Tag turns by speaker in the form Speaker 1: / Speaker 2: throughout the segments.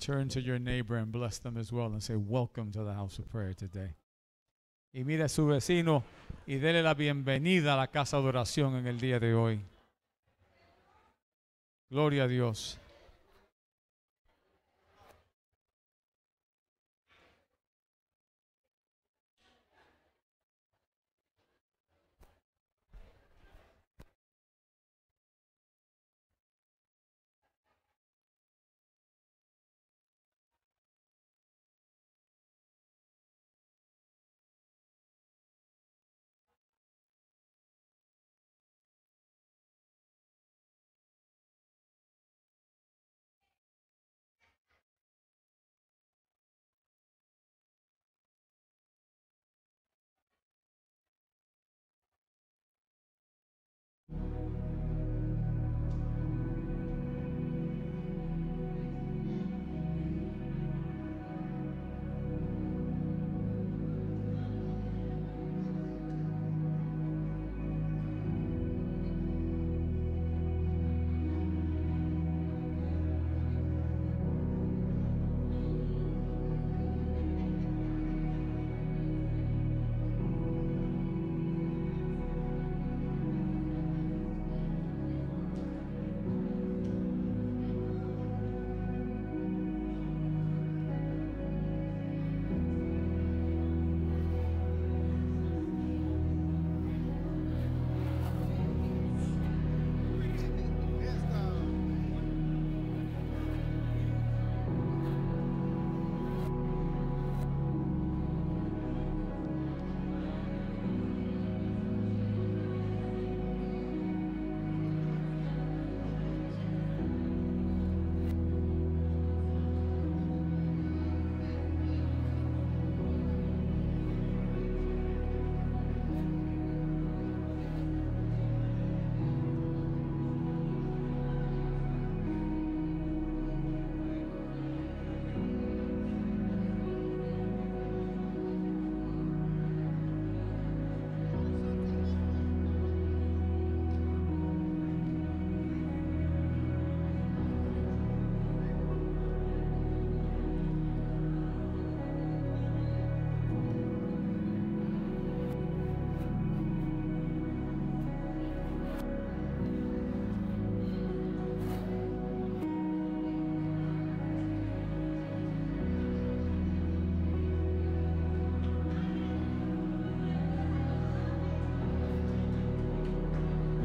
Speaker 1: turn to your neighbor and bless them as well and say, Welcome to the house of prayer today. Y mira a su vecino y dele la bienvenida a la casa de oración en el día de hoy. Gloria a Dios.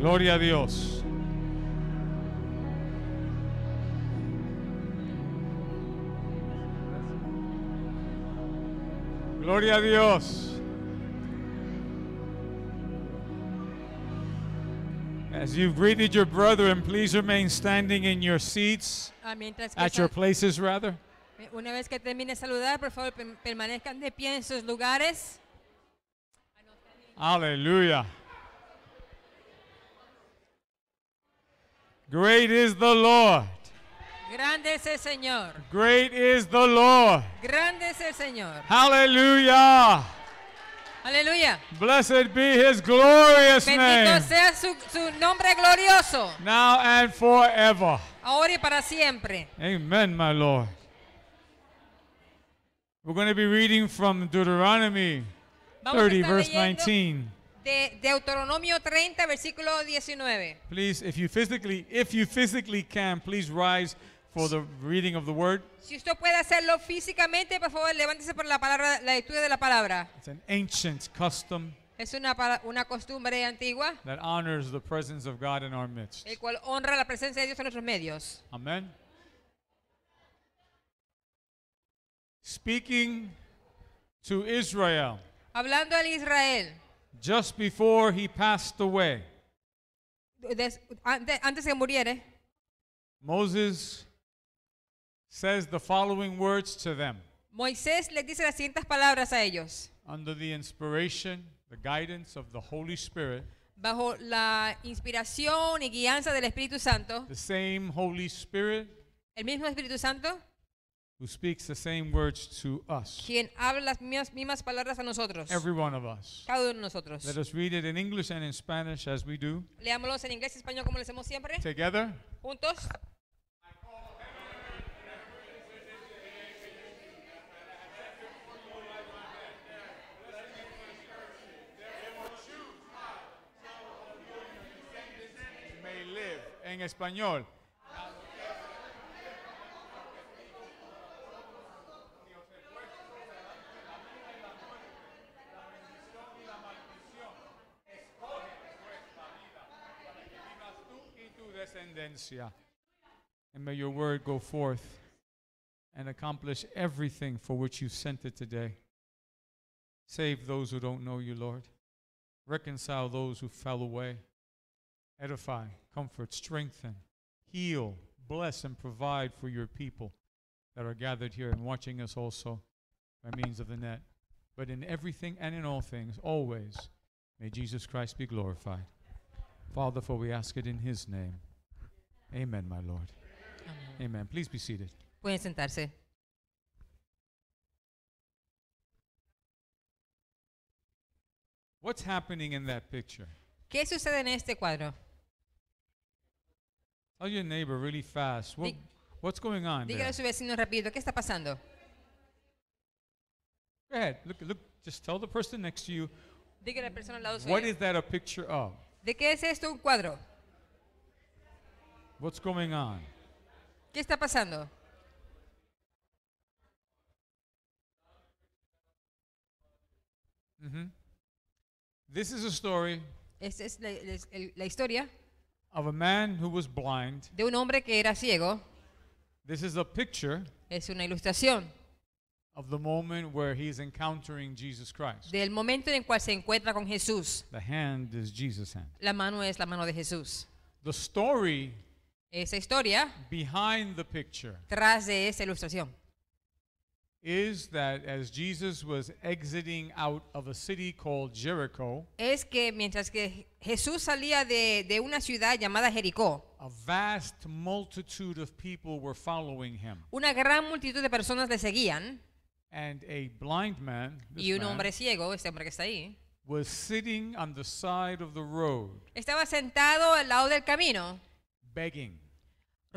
Speaker 1: Gloria a Dios. Gloria a Dios. As you've greeted your brethren, please remain standing in your seats, ah, at your places rather.
Speaker 2: Eh, una vez que termine saludar, por favor, permanezcan de pie en sus lugares.
Speaker 1: Aleluya. Great is the Lord.
Speaker 2: Grande es el Señor.
Speaker 1: Great is the Lord.
Speaker 2: Grande es el Señor.
Speaker 1: Hallelujah. Hallelujah. Blessed be his glorious Bendito name.
Speaker 2: sea su, su nombre glorioso. Now
Speaker 1: and forever.
Speaker 2: Ahora y para siempre.
Speaker 1: Amen, my Lord. We're going to be reading from Deuteronomy
Speaker 2: Vamos 30, verse
Speaker 1: 19.
Speaker 2: de Deuteronomio 30 versículo 19.
Speaker 1: Please, if you physically, if you physically can, please rise for the reading of the word.
Speaker 2: Si usted puede hacerlo físicamente, por favor, levántese por la palabra, la lectura de la palabra. It's
Speaker 1: an ancient custom.
Speaker 2: Es una, una costumbre antigua
Speaker 1: that honors the presence of God in our midst.
Speaker 2: el cual honra la presencia de Dios en nuestros medios.
Speaker 1: Amen. Speaking to Israel.
Speaker 2: Hablando al Israel.
Speaker 1: just before he passed away.
Speaker 2: antes que muriere.
Speaker 1: Moses says the following words to them.
Speaker 2: Moisés les dice las siguientes palabras a ellos.
Speaker 1: Under the inspiration, the guidance of the Holy Spirit.
Speaker 2: Bajo la inspiración y guianza del Espíritu Santo.
Speaker 1: The same Holy Spirit.
Speaker 2: El mismo Espíritu Santo
Speaker 1: who speaks the same words to us.
Speaker 2: Quien habla las mismas, mismas palabras a nosotros. Every
Speaker 1: one of us.
Speaker 2: Cada uno de nosotros. Let us
Speaker 1: read it in English and in Spanish as we do.
Speaker 2: Leámoslos en inglés y español como lo hacemos siempre. Together. Juntos.
Speaker 1: May live en español. descendencia. And may your word go forth and accomplish everything for which you sent it today. Save those who don't know you, Lord. Reconcile those who fell away. Edify, comfort, strengthen, heal, bless, and provide for your people that are gathered here and watching us also by means of the net. But in everything and in all things, always, may Jesus Christ be glorified. Father, for we ask it in his name. Amen, my Lord. Amen. Amen. Please be seated.
Speaker 2: Pueden sentarse. What's
Speaker 1: happening in that picture?
Speaker 2: ¿Qué sucede en este cuadro?
Speaker 1: Tell your neighbor really fast. What, what's going on? Dígale
Speaker 2: a su vecino rápido, ¿qué está pasando?
Speaker 1: Go ahead. Look, look. Just tell the person next to you.
Speaker 2: Dígale a la persona al lado suyo. What is
Speaker 1: that a picture of?
Speaker 2: ¿De qué es esto un cuadro?
Speaker 1: What's going on?
Speaker 2: ¿Qué está pasando? Mm-hmm. This is a story Esta es la, es la historia
Speaker 1: of a man who was blind.
Speaker 2: de un hombre que era ciego.
Speaker 1: This is a picture
Speaker 2: Es una ilustración
Speaker 1: of the moment where he is encountering Jesus Christ.
Speaker 2: del momento en el cual se encuentra con Jesús.
Speaker 1: The hand is Jesus' hand.
Speaker 2: La mano es la mano de Jesús. The story esa historia,
Speaker 1: behind the picture,
Speaker 2: tras de esa ilustración,
Speaker 1: is that as Jesus was exiting out of a city called Jericho,
Speaker 2: es que mientras que Jesús salía de, de una ciudad llamada Jericó,
Speaker 1: a vast multitude of people were following him.
Speaker 2: Una gran multitud de personas le seguían.
Speaker 1: And a blind man, y un hombre man,
Speaker 2: ciego, este hombre que está ahí,
Speaker 1: was sitting on the side of the road,
Speaker 2: estaba sentado al lado del camino,
Speaker 1: begging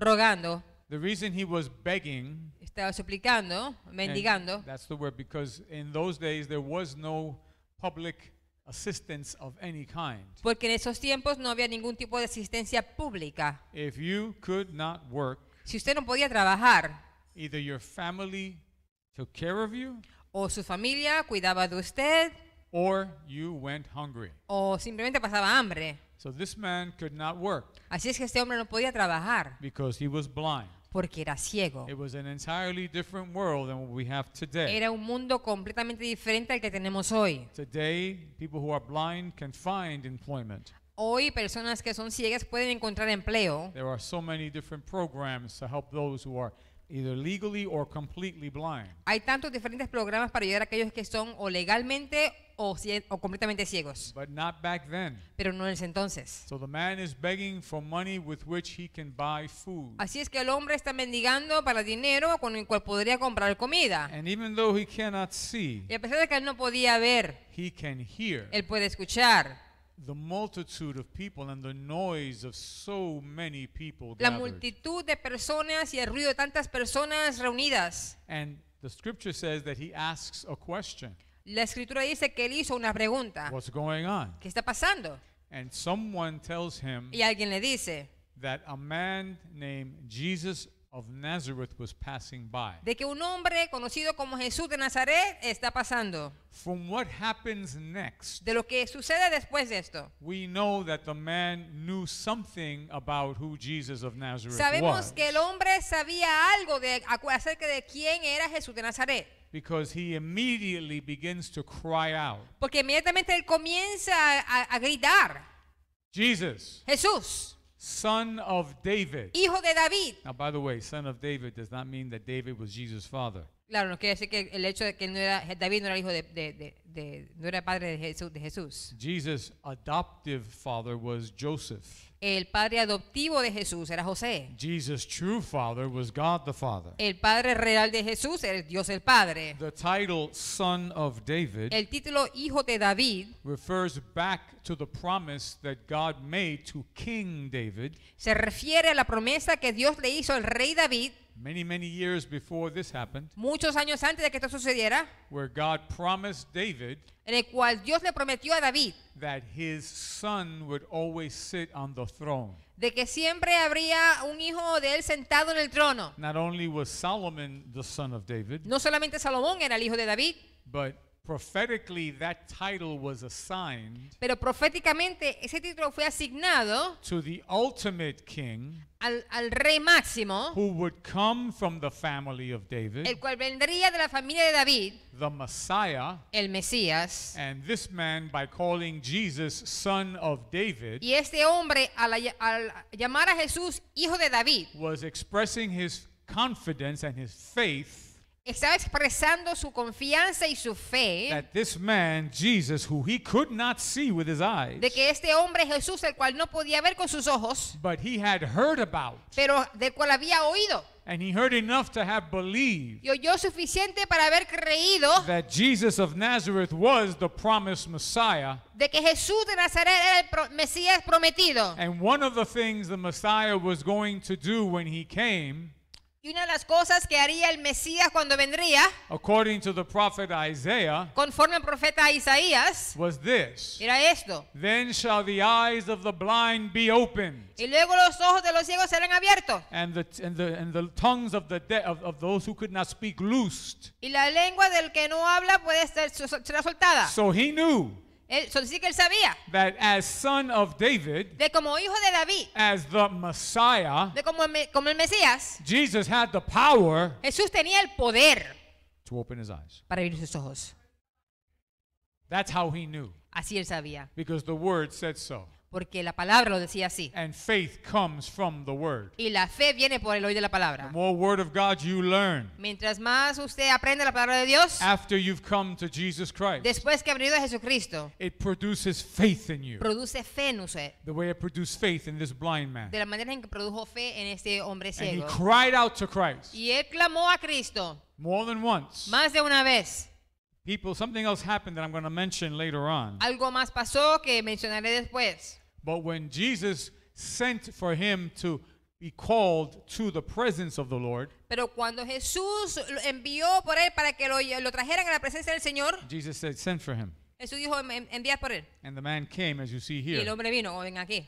Speaker 1: rogando. The reason he was begging
Speaker 2: estaba suplicando, mendigando.
Speaker 1: That's the word because in those days there was no public assistance of any kind.
Speaker 2: Porque en esos tiempos no había ningún tipo de asistencia pública.
Speaker 1: If you could not work, si usted no podía trabajar, either your family took care of you,
Speaker 2: o su familia cuidaba de usted, or
Speaker 1: you went hungry.
Speaker 2: O simplemente pasaba hambre. Así es que este hombre no podía
Speaker 1: trabajar
Speaker 2: porque era ciego. Era un mundo completamente diferente al que tenemos hoy. Hoy personas que son ciegas pueden encontrar empleo. Hay tantos diferentes programas para ayudar a aquellos que son o legalmente o, completamente ciegos. Pero no en ese entonces. Así es que el hombre está mendigando para dinero con el cual podría comprar comida. y a pesar de que él no podía ver,
Speaker 1: Él
Speaker 2: puede escuchar.
Speaker 1: La multitud
Speaker 2: de personas y el ruido de tantas personas reunidas.
Speaker 1: y la Escritura dice que él asks una pregunta
Speaker 2: la escritura dice que él hizo una pregunta. ¿Qué está pasando? y alguien le dice De que un hombre conocido como Jesús de Nazaret está pasando. de lo que sucede después de esto.
Speaker 1: Sabemos que
Speaker 2: el hombre sabía algo de acerca de quién era Jesús de Nazaret.
Speaker 1: Because he immediately begins to cry out.
Speaker 2: Porque inmediatamente él comienza a, a gritar.
Speaker 1: Jesus.
Speaker 2: Jesús.
Speaker 1: Son of David. Hijo de David. Now, by the way, son of David does not mean that David was Jesus' father.
Speaker 2: Claro, no quiere decir que el hecho de que no era, David no era hijo de, de, de, de no era padre de Jesús, de Jesús.
Speaker 1: Jesus' adoptive father was Joseph.
Speaker 2: El padre adoptivo de Jesús era José. El padre real de Jesús era Dios el Padre. El título Hijo de David
Speaker 1: refers back to the promise that God made to King David.
Speaker 2: Se refiere a la promesa que Dios le hizo al rey David
Speaker 1: Many, many years before this happened,
Speaker 2: muchos años antes de que esto sucediera,
Speaker 1: where God promised David,
Speaker 2: en el cual Dios le prometió a David,
Speaker 1: that his son would always sit on the throne.
Speaker 2: de que siempre habría un hijo de él sentado en el trono.
Speaker 1: Not only was Solomon the son of David,
Speaker 2: no solamente Salomón era el hijo de David,
Speaker 1: but Prophetically, that title was assigned
Speaker 2: Pero proféticamente ese título fue asignado
Speaker 1: to the ultimate king
Speaker 2: al, al rey máximo,
Speaker 1: who would come from the family of David,
Speaker 2: el cual vendría de la familia de David,
Speaker 1: the Messiah,
Speaker 2: el Mesías,
Speaker 1: and this man by calling Jesus son of David,
Speaker 2: y este hombre al, al llamar a Jesús hijo de David,
Speaker 1: was expressing his confidence and his faith
Speaker 2: estaba expresando su confianza y su fe that
Speaker 1: this man Jesus who he could not see with his eyes
Speaker 2: de que este hombre Jesús el cual no podía ver con sus ojos but he had heard about pero del cual había oído and he heard enough to have believed y oyó suficiente para haber creído
Speaker 1: that Jesus of Nazareth was the promised Messiah
Speaker 2: de que Jesús de Nazaret era el pro Mesías prometido
Speaker 1: and one of the things the Messiah was going to do when he came
Speaker 2: Y una de las cosas que haría el Mesías cuando vendría,
Speaker 1: according to the prophet Isaiah,
Speaker 2: conforme al profeta Isaías,
Speaker 1: was this.
Speaker 2: Era esto.
Speaker 1: Then shall the eyes of the blind be opened.
Speaker 2: Y luego los ojos de los ciegos serán abiertos.
Speaker 1: And the and the and the tongues of the de of, of those who could not speak loosed.
Speaker 2: Y la lengua del que no habla puede ser será soltada. So
Speaker 1: he knew.
Speaker 2: That
Speaker 1: as son of David,
Speaker 2: de como hijo de David,
Speaker 1: as the Messiah,
Speaker 2: de como, como el Mesías,
Speaker 1: Jesus had the power
Speaker 2: Jesús tenía el poder
Speaker 1: to open his eyes.
Speaker 2: para abrir sus ojos.
Speaker 1: That's how he knew. Así él sabía. Because the word said so.
Speaker 2: Porque la palabra lo decía así. Y la fe viene por el oído de la palabra. Mientras más usted aprende la palabra de Dios.
Speaker 1: Después que ha venido a Jesucristo. It Produce fe en usted. De
Speaker 2: la manera en que produjo fe en este hombre ciego. Y él clamó a Cristo.
Speaker 1: Más de una vez. people, something else happened that I'm going to mention later on.
Speaker 2: Algo más pasó que mencionaré después.
Speaker 1: But when Jesus sent for him to be called to the presence of the Lord.
Speaker 2: Pero cuando Jesús envió por él para que lo, lo trajeran a la presencia del Señor.
Speaker 1: Jesus said, "Send for him."
Speaker 2: Jesús dijo, por él." And
Speaker 1: the man came, as you see here. Y el
Speaker 2: hombre vino, ven aquí.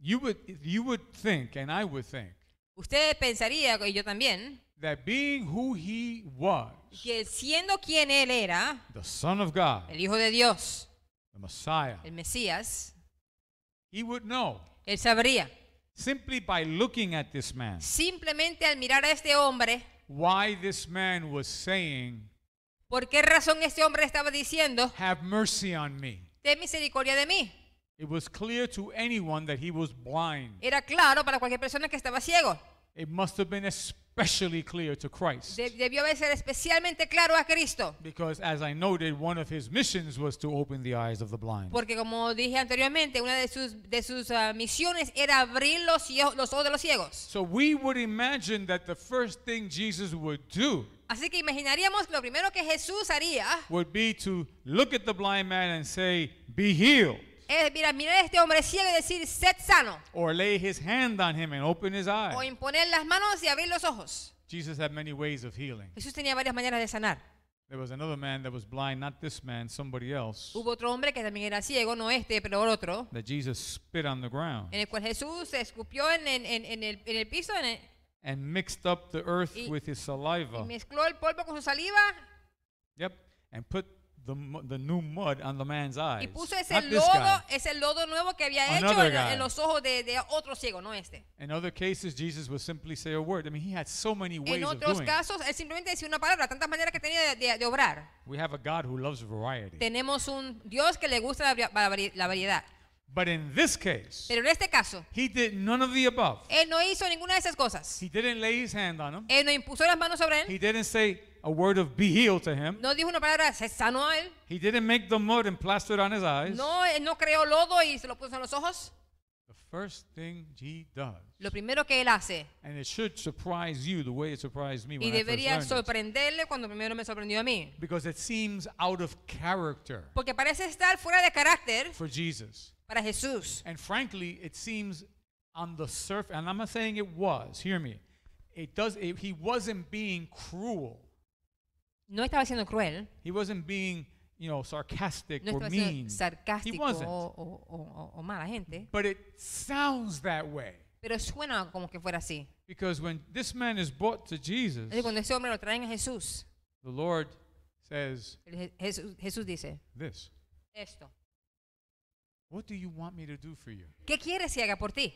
Speaker 1: You would, you would think, and I would think.
Speaker 2: Usted pensaría y yo también.
Speaker 1: that being who he was,
Speaker 2: que siendo quien él era,
Speaker 1: the Son of God,
Speaker 2: el Hijo de Dios,
Speaker 1: the Messiah,
Speaker 2: el Mesías, he would know. Él sabría. Simply
Speaker 1: by looking at this man.
Speaker 2: Simplemente al mirar a este hombre.
Speaker 1: Why this man was saying.
Speaker 2: ¿Por qué razón este hombre estaba diciendo? Have mercy on me. Ten misericordia de mí.
Speaker 1: It was clear to anyone that he was blind.
Speaker 2: Era claro para cualquier persona que estaba ciego.
Speaker 1: It must have been a especially clear to Christ.
Speaker 2: Debió ser especialmente claro a Cristo.
Speaker 1: Because as I noted, one of his missions was to open the eyes of the blind. Porque
Speaker 2: como dije anteriormente, una de sus de sus uh, misiones era abrir los los ojos de los ciegos.
Speaker 1: So we would imagine that the first thing Jesus would do
Speaker 2: Así que imaginaríamos que lo primero que Jesús haría
Speaker 1: would be to look at the blind man and say, "Be healed."
Speaker 2: Es mira, mira a este hombre ciego y decir, sed sano.
Speaker 1: Or lay his hand on him and open his eyes. O
Speaker 2: imponer las manos y abrir los ojos.
Speaker 1: Jesus had many ways of healing.
Speaker 2: Jesús tenía varias maneras de sanar.
Speaker 1: There was another man that was blind, not this man, somebody else,
Speaker 2: Hubo otro hombre que también era ciego, no este, pero otro,
Speaker 1: that Jesus spit on the ground
Speaker 2: en el cual Jesús escupió en, en- en- el, en el piso en el-
Speaker 1: and mixed up the earth Y- with his saliva. y
Speaker 2: mezcló el polvo con su saliva
Speaker 1: Yep, and put the, the new mud on the man's eyes. Y puso ese Not lodo,
Speaker 2: ese lodo nuevo que había hecho en, en, los ojos de, de, otro ciego, no este.
Speaker 1: In other cases, Jesus would simply say a word. I mean, he had so many ways of doing. En otros
Speaker 2: casos, él simplemente decía una palabra, tantas maneras que tenía de, de, de, obrar.
Speaker 1: We have a God who loves variety.
Speaker 2: Tenemos un Dios que le gusta la, la, la variedad.
Speaker 1: But in this case,
Speaker 2: Pero en este caso,
Speaker 1: he did none of the above.
Speaker 2: Él no hizo ninguna de esas cosas. He didn't
Speaker 1: lay his hand on him.
Speaker 2: Él no impuso las manos sobre él. He didn't say,
Speaker 1: a word of be healed to him.
Speaker 2: No dijo una palabra, se sanó a él.
Speaker 1: He didn't make the mud and plaster it on his eyes.
Speaker 2: No, él no creó lodo y se lo puso en los ojos.
Speaker 1: The first thing he does.
Speaker 2: Lo primero que él hace.
Speaker 1: And it should surprise you the way it surprised me when I first learned Y debería
Speaker 2: sorprenderle cuando primero me sorprendió a mí.
Speaker 1: Because it seems out of character.
Speaker 2: Porque parece estar fuera de carácter. For
Speaker 1: Jesus.
Speaker 2: Para Jesús. And frankly, it seems on the surface, and
Speaker 1: I'm not saying it was. Hear me. It does. It, he wasn't being cruel.
Speaker 2: No estaba siendo cruel.
Speaker 1: He wasn't being, you know, sarcastic no or mean. siendo mean. He sarcástico wasn't. o,
Speaker 2: o- o- o- mala gente. But it sounds that way Pero suena como que fuera así.
Speaker 1: because when this man is brought to Jesus, Es
Speaker 2: cuando ese hombre lo traen a Jesús,
Speaker 1: the Lord says
Speaker 2: el Je- Jesús, Jesús dice this. esto.
Speaker 1: What do you want me to do for you?
Speaker 2: ¿Qué quieres que haga por ti?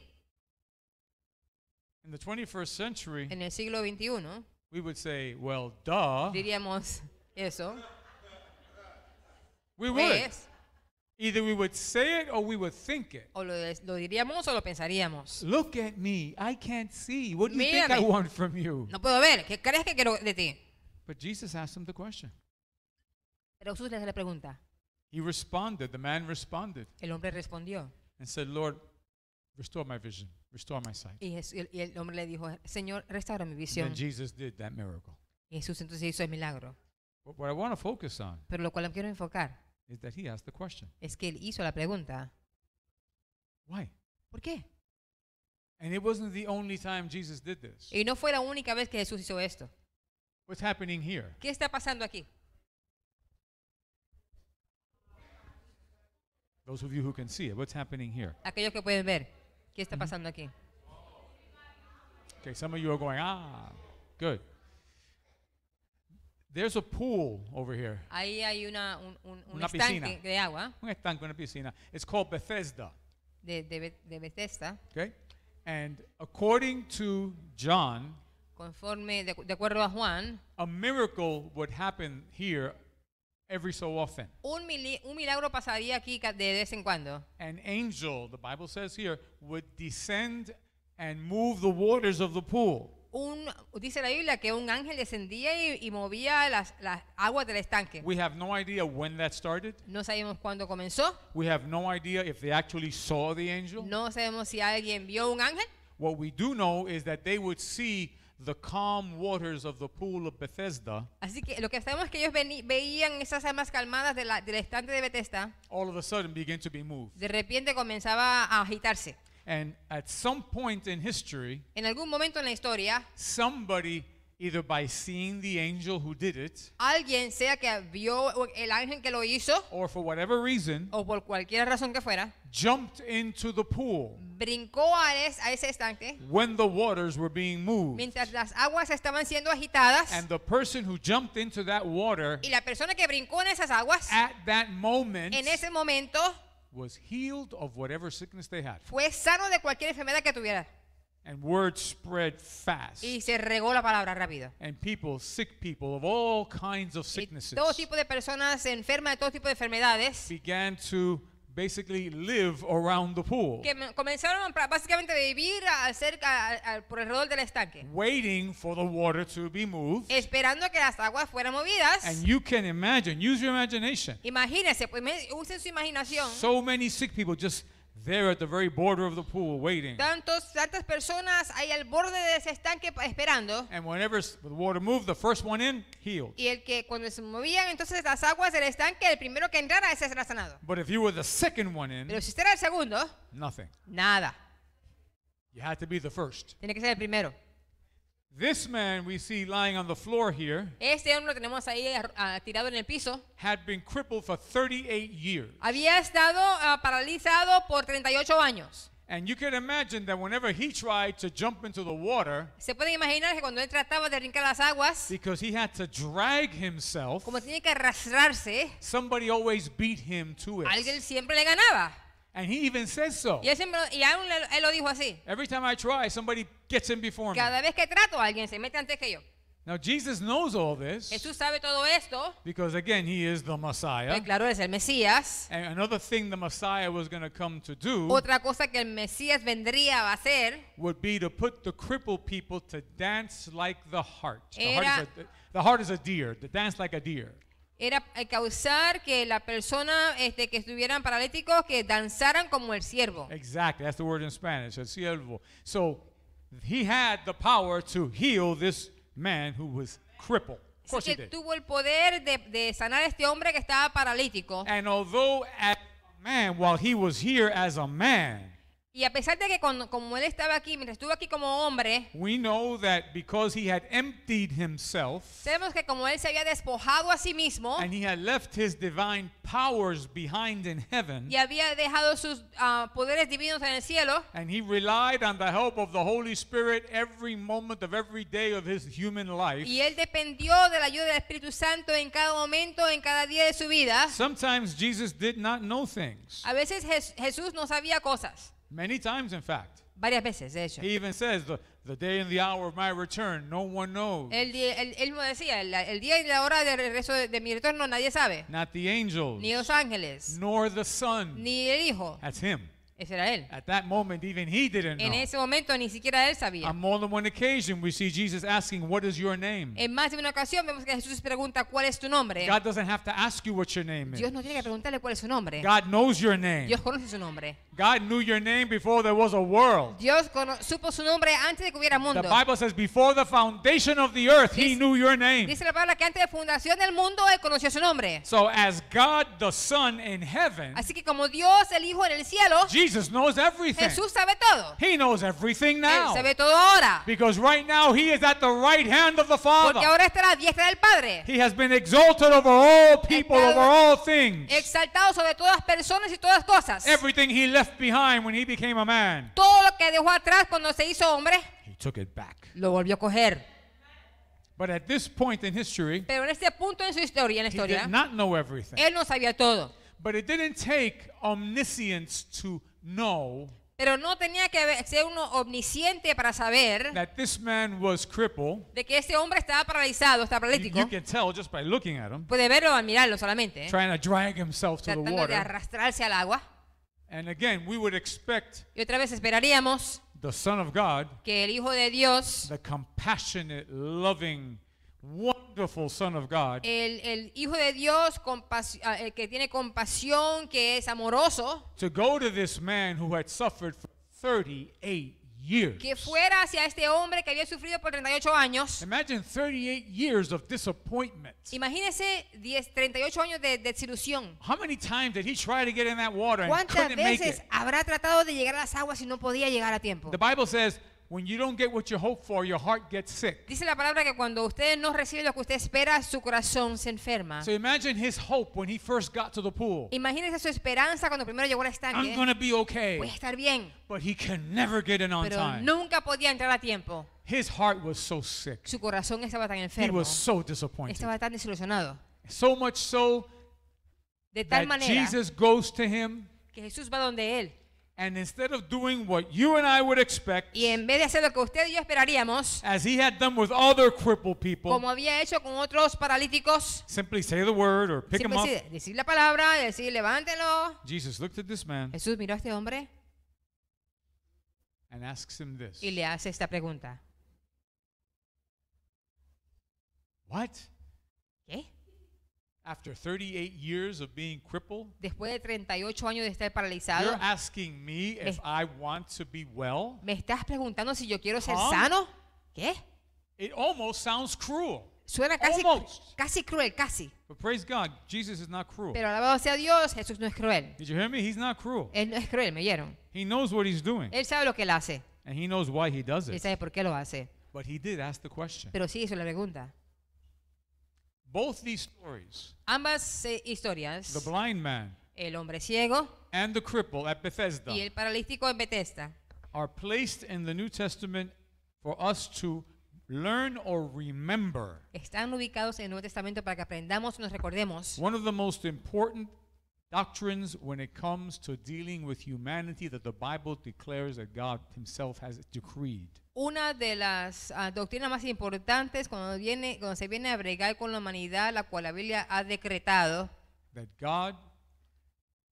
Speaker 1: In the 21st century, En el siglo XXI, We would say, well, duh.
Speaker 2: Diríamos eso. We would. Pues, Either we would say it or we would think it. o lo, lo diríamos o lo pensaríamos. Look at me.
Speaker 1: I can't see. What do you think I want from you? No
Speaker 2: puedo ver. ¿Qué crees que quiero de ti?
Speaker 1: But Jesus asked him the question.
Speaker 2: Pero Jesús pregunta.
Speaker 1: He responded. The man responded
Speaker 2: El hombre respondió.
Speaker 1: and said, Lord, restore my vision. Restore my sight. Y,
Speaker 2: Jesús, y el hombre le dijo, Señor, restaura mi visión. And
Speaker 1: Jesus did that miracle.
Speaker 2: Y Jesús entonces hizo el milagro.
Speaker 1: But what I want to focus on
Speaker 2: Pero lo cual me quiero enfocar
Speaker 1: is that he asked the question.
Speaker 2: es que él hizo la pregunta.
Speaker 1: Why? ¿Por qué? And it wasn't the only time Jesus did this. Y no
Speaker 2: fue la única vez que Jesús hizo esto.
Speaker 1: What's happening here?
Speaker 2: ¿Qué está pasando aquí?
Speaker 1: Those of you who can see it, what's happening here?
Speaker 2: Aquellos que pueden ver. ¿Qué está pasando aquí?
Speaker 1: Okay, some of you are going, ah, good. There's a pool over here.
Speaker 2: Ahí hay una, un, un, un Una piscina. de agua Un
Speaker 1: estanque, una piscina. It's called Bethesda.
Speaker 2: de, de de Bethesda,
Speaker 1: Okay? And according to John,
Speaker 2: conforme, de, de acuerdo a Juan,
Speaker 1: a miracle would happen here every so often.
Speaker 2: Un, un milagro pasaría aquí de vez en cuando.
Speaker 1: An angel, the Bible says here, would descend and move the waters of the pool.
Speaker 2: Un, dice la Biblia que un ángel descendía y, y movía las, las, aguas del estanque. We
Speaker 1: have no idea when that started.
Speaker 2: No sabemos cuándo comenzó.
Speaker 1: We have no idea if they actually saw the angel.
Speaker 2: No sabemos si alguien vio un ángel.
Speaker 1: What we do know is that they would see
Speaker 2: Así que lo que sabemos que ellos veían esas almas calmadas de la, del estante de Bethesda. De repente comenzaba a agitarse.
Speaker 1: And point en
Speaker 2: algún momento en la historia,
Speaker 1: somebody either by seeing the angel who did
Speaker 2: it, alguien sea que vio el ángel que lo hizo, o por cualquier razón que fuera, jumped into the pool. Brincó a, ese estanque.
Speaker 1: When the waters were being moved.
Speaker 2: Mientras las aguas estaban siendo agitadas. And
Speaker 1: the person who jumped into that water. Y
Speaker 2: la persona que brincó en esas aguas. At that moment. En ese momento.
Speaker 1: Was healed of whatever sickness they had.
Speaker 2: Fue sano de cualquier enfermedad que tuviera.
Speaker 1: And word spread fast. Y
Speaker 2: se regó la palabra rápido.
Speaker 1: And people, sick people of all kinds of sicknesses. Y todo
Speaker 2: tipo de personas enfermas de todo tipo de enfermedades.
Speaker 1: Began to basically live around the pool. Que
Speaker 2: comenzaron básicamente a vivir cerca por alrededor del estanque.
Speaker 1: Waiting for the water to be moved.
Speaker 2: Esperando que las aguas fueran movidas. And
Speaker 1: you can imagine, use your imagination.
Speaker 2: Imagínese, pues usen su imaginación.
Speaker 1: So many sick people just there at the very border of the pool waiting.
Speaker 2: Tantos, tantas personas ahí al borde de ese estanque esperando. And
Speaker 1: whenever the water moved, the first one in healed.
Speaker 2: Y el que cuando se movían entonces las aguas del estanque, el primero que entrara ese será sanado.
Speaker 1: But if you were the second one in, pero si usted era el segundo, nothing. Nada. You had to be the first. Tiene que ser el primero. This man we see lying on the floor here.
Speaker 2: Este hombre lo tenemos ahí uh, tirado en el piso.
Speaker 1: Had been crippled for 38 years.
Speaker 2: Había estado uh, paralizado por 38 años. And you can imagine that whenever he tried to jump into the water, se pueden imaginar que cuando él trataba de brincar las aguas, because he had to drag himself, como tenía que arrastrarse, somebody always beat him to it. Alguien siempre le ganaba. And he even says so. Y, él lo dijo así. Every time I try,
Speaker 1: somebody gets in before me.
Speaker 2: vez que trato, alguien se mete antes que yo.
Speaker 1: Now Jesus knows all this.
Speaker 2: Jesús sabe todo esto.
Speaker 1: Because again, he is the Messiah. Pues claro, es el Mesías. And another thing the Messiah was going to come to do. Otra
Speaker 2: cosa que el Mesías vendría a hacer.
Speaker 1: Would be to put the crippled people to dance like the hart. The, heart a, the heart is a deer. To dance like a deer.
Speaker 2: era eh, causar que la persona este, que estuvieran paralíticos que danzaran como el siervo.
Speaker 1: Exactly, that's the word in Spanish, el siervo. So he had the power to heal this man who was crippled. Of he tuvo
Speaker 2: el poder de, de sanar este hombre que estaba paralítico. And although as a
Speaker 1: man, while he was here as a man,
Speaker 2: y a pesar de que como él estaba aquí, mientras estuvo aquí como hombre,
Speaker 1: because sabemos
Speaker 2: que como él se había despojado a sí mismo y había dejado sus ah, poderes divinos en el cielo, y él dependió de la ayuda del Espíritu Santo en cada momento, en cada día de su vida. A veces Jesús no sabía cosas.
Speaker 1: Many times, in fact. Varias veces, de hecho. He even says the, the day and the hour of my return, no one knows.
Speaker 2: Él, él, él decía, el, el el dia y la hora de regreso de, mi retorno nadie sabe.
Speaker 1: Not the angels.
Speaker 2: Ni los ángeles.
Speaker 1: Nor the son.
Speaker 2: Ni el hijo. That's him. Ese era él.
Speaker 1: At that moment, even he didn't en ese
Speaker 2: momento ni siquiera él sabía. On
Speaker 1: more than occasion, we see Jesus asking, "What is your name?"
Speaker 2: En más de una ocasión vemos que Jesús pregunta, "¿Cuál es tu nombre?" God
Speaker 1: doesn't have to ask you what your name is. Dios
Speaker 2: no tiene que preguntarle cuál es su nombre. God
Speaker 1: knows your name. Dios
Speaker 2: conoce su nombre.
Speaker 1: God knew your name before there was a world.
Speaker 2: Dios supo su nombre antes de que hubiera mundo. The Bible
Speaker 1: says, "Before the foundation of the earth, dice, He knew your name." Dice
Speaker 2: la palabra que antes de fundación del mundo él conoció su nombre.
Speaker 1: So as God the Son in heaven,
Speaker 2: así que como Dios el Hijo en el cielo,
Speaker 1: Jesus Jesus knows everything. Jesús
Speaker 2: sabe todo.
Speaker 1: He knows everything now. Él sabe
Speaker 2: todo ahora.
Speaker 1: Because right now he is at the right hand of the Father. Porque ahora
Speaker 2: está a la diestra del Padre.
Speaker 1: He has been exalted over all people, Estado over all things.
Speaker 2: Exaltado sobre todas personas y todas cosas.
Speaker 1: Everything he left behind when he became a man.
Speaker 2: Todo lo que dejó atrás cuando se hizo hombre. He took it back. Lo volvió a coger. But at this point in history, Pero en este punto en su historia, en historia, he did not know everything. Él no sabía todo. But it didn't take
Speaker 1: omniscience to No,
Speaker 2: Pero no tenía que ser uno omnisciente para saber
Speaker 1: de
Speaker 2: que este hombre estaba paralizado, estaba paralítico. Puede verlo al mirarlo solamente, ¿eh?
Speaker 1: tratando de
Speaker 2: arrastrarse al agua. Y otra vez esperaríamos que el Hijo de Dios,
Speaker 1: compassionate, loving, merciful Son of God,
Speaker 2: el, el Hijo de Dios ah, el que tiene compasión, que es amoroso,
Speaker 1: to go to this man who had suffered for 38 years.
Speaker 2: que fuera hacia este hombre que había sufrido por 38 años. Imagine 38 years of disappointment. Imagínese 10, 38 años de desilusión. How many times did he try to get in that
Speaker 1: water and ¿Cuántas couldn't veces make it?
Speaker 2: habrá tratado de llegar a las aguas y no podía llegar a tiempo?
Speaker 1: The Bible says When you don't get what you hope for, your heart gets sick.
Speaker 2: Dice la palabra que cuando usted no recibe lo que usted espera, su corazón se enferma. So
Speaker 1: imagine his hope when he first got to the pool.
Speaker 2: Imagínese su esperanza cuando primero llegó al estanque. I'm gonna be okay. Voy a estar bien. But
Speaker 1: he can never get in on Pero time.
Speaker 2: nunca podía entrar a tiempo.
Speaker 1: His heart was so sick.
Speaker 2: Su corazón estaba tan enfermo. He was so disappointed. Estaba tan desilusionado. So much so De tal that manera Jesus
Speaker 1: goes to him.
Speaker 2: que Jesús va donde él instead y en vez de hacer lo que usted y yo esperaríamos, people, como había hecho con otros paralíticos,
Speaker 1: simply Decir
Speaker 2: la palabra, decir levántelo.
Speaker 1: Jesús
Speaker 2: miró a este hombre. Y le hace esta pregunta. What? ¿Qué?
Speaker 1: After 38 years of being crippled,
Speaker 2: después de 38 años de estar paralizado, you're
Speaker 1: asking me if I want to be well.
Speaker 2: Me estás preguntando si yo quiero ser Tom? sano. ¿Qué? It almost sounds cruel. Suena casi, almost.
Speaker 1: casi cruel, casi. But praise God, Jesus is not cruel. Pero
Speaker 2: alabado sea Dios, Jesús no es cruel. Did you hear me? He's not cruel. Él no es cruel, ¿me oyeron? He knows what he's doing. Él sabe lo que él hace.
Speaker 1: And he knows why he does it. Él sabe por
Speaker 2: qué lo hace. But he did ask the question. Pero sí hizo la pregunta. Both these stories, ambas eh, historias, the blind man el hombre ciego
Speaker 1: and the cripple at Bethesda, y el
Speaker 2: paralítico en Bethesda,
Speaker 1: are placed in the New Testament for us to learn or remember.
Speaker 2: Están ubicados en el Nuevo Testamento para que aprendamos y nos recordemos.
Speaker 1: One of the most important doctrines when it comes to dealing with humanity that the Bible declares that God himself has decreed.
Speaker 2: Una de las uh, doctrinas más importantes cuando, viene, cuando se viene a bregar con la humanidad, la cual la Biblia ha decretado,
Speaker 1: that God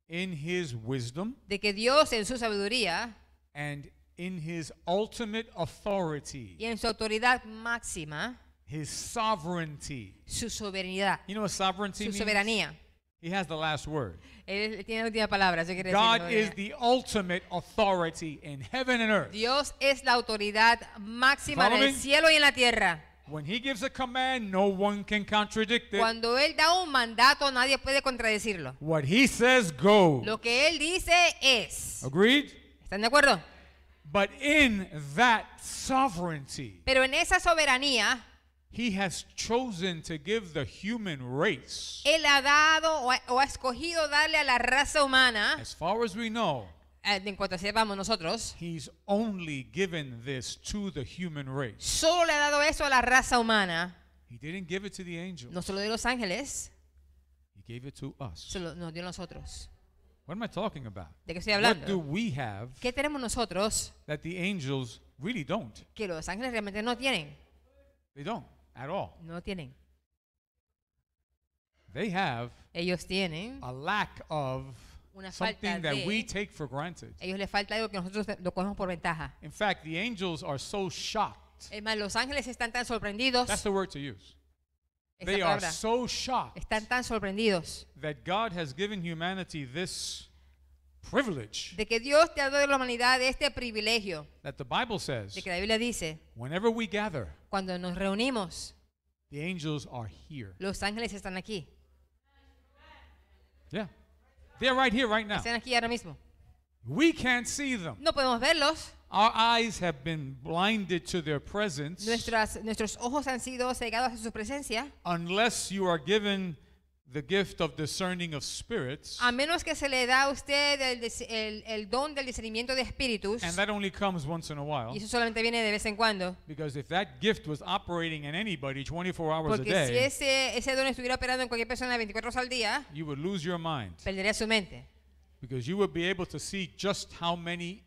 Speaker 1: in his wisdom
Speaker 2: de que Dios en su sabiduría
Speaker 1: and in his ultimate
Speaker 2: authority y en su autoridad máxima, his sovereignty, su soberanía, you know what sovereignty su soberanía means?
Speaker 1: He has the last word.
Speaker 2: God is
Speaker 1: the ultimate authority in heaven and earth.
Speaker 2: Dios es la autoridad máxima en el cielo y en la tierra.
Speaker 1: When he gives a command, no one can contradict
Speaker 2: it. Cuando él da un mandato, nadie puede contradecirlo.
Speaker 1: What he says goes.
Speaker 2: Lo que él dice es. Agreed? ¿Están de acuerdo? But in that
Speaker 1: sovereignty.
Speaker 2: Pero en esa soberanía.
Speaker 1: He has chosen to give the human race.
Speaker 2: Él ha dado o ha, o ha escogido darle a la raza humana. As
Speaker 1: far as we know.
Speaker 2: Eh, en cuanto sepamos nosotros.
Speaker 1: He's only given this to the human race.
Speaker 2: Solo le ha dado eso a la raza humana.
Speaker 1: He didn't give it to the angels. No solo
Speaker 2: de los ángeles.
Speaker 1: He gave it to us.
Speaker 2: Solo nos dio nosotros. What am I talking
Speaker 1: about? ¿De qué estoy hablando? What do we have?
Speaker 2: ¿Qué tenemos nosotros?
Speaker 1: That the angels really don't.
Speaker 2: Que los ángeles realmente no tienen. They don't at all. No tienen.
Speaker 1: They have Ellos tienen a lack of una falta something that we take for granted.
Speaker 2: Ellos falta algo que nosotros lo cogemos por ventaja.
Speaker 1: In fact, the angels are so
Speaker 2: shocked. Es más, los ángeles están tan sorprendidos. That's
Speaker 1: the word to use.
Speaker 2: They are so shocked Están tan sorprendidos
Speaker 1: that God has given humanity this privilege.
Speaker 2: De que Dios te ha dado a la humanidad este privilegio.
Speaker 1: That the Bible says. De
Speaker 2: que la Biblia dice.
Speaker 1: Whenever we gather.
Speaker 2: Cuando nos reunimos.
Speaker 1: The angels are here.
Speaker 2: Los ángeles están aquí.
Speaker 1: Yeah. They're right here right now. Están aquí ahora mismo. We can't see them.
Speaker 2: No podemos verlos.
Speaker 1: Our eyes have been blinded to their presence.
Speaker 2: Nuestras, nuestros ojos han sido cegados a su presencia.
Speaker 1: Unless you are given the gift of discerning of spirits.
Speaker 2: A menos que se le da a usted el, el, el, don del discernimiento de espíritus. And that
Speaker 1: only comes once in a while. Y eso
Speaker 2: solamente viene de vez en cuando.
Speaker 1: Because if that gift was operating in anybody 24 hours Porque a day. Porque
Speaker 2: si ese ese don estuviera operando en cualquier persona 24 horas al día.
Speaker 1: You would lose your mind.
Speaker 2: Perdería su mente.
Speaker 1: Because you would be able to see just how many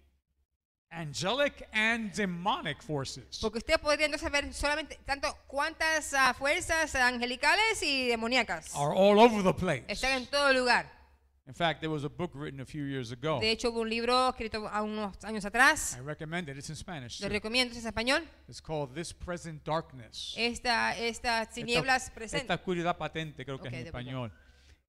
Speaker 1: angelic and demonic forces.
Speaker 2: Porque usted podría no saber solamente tanto cuántas ah, fuerzas angelicales y demoníacas Are all over the place. están en todo lugar.
Speaker 1: In fact, there was a book written a few years ago. De
Speaker 2: hecho, hubo un libro escrito a unos años atrás.
Speaker 1: I recommend it. It's in Spanish. Lo recomiendo, es en español. It's called This Present Darkness.
Speaker 2: Esta, esta tinieblas Esta, presentes. esta
Speaker 1: oscuridad patente creo que es en español.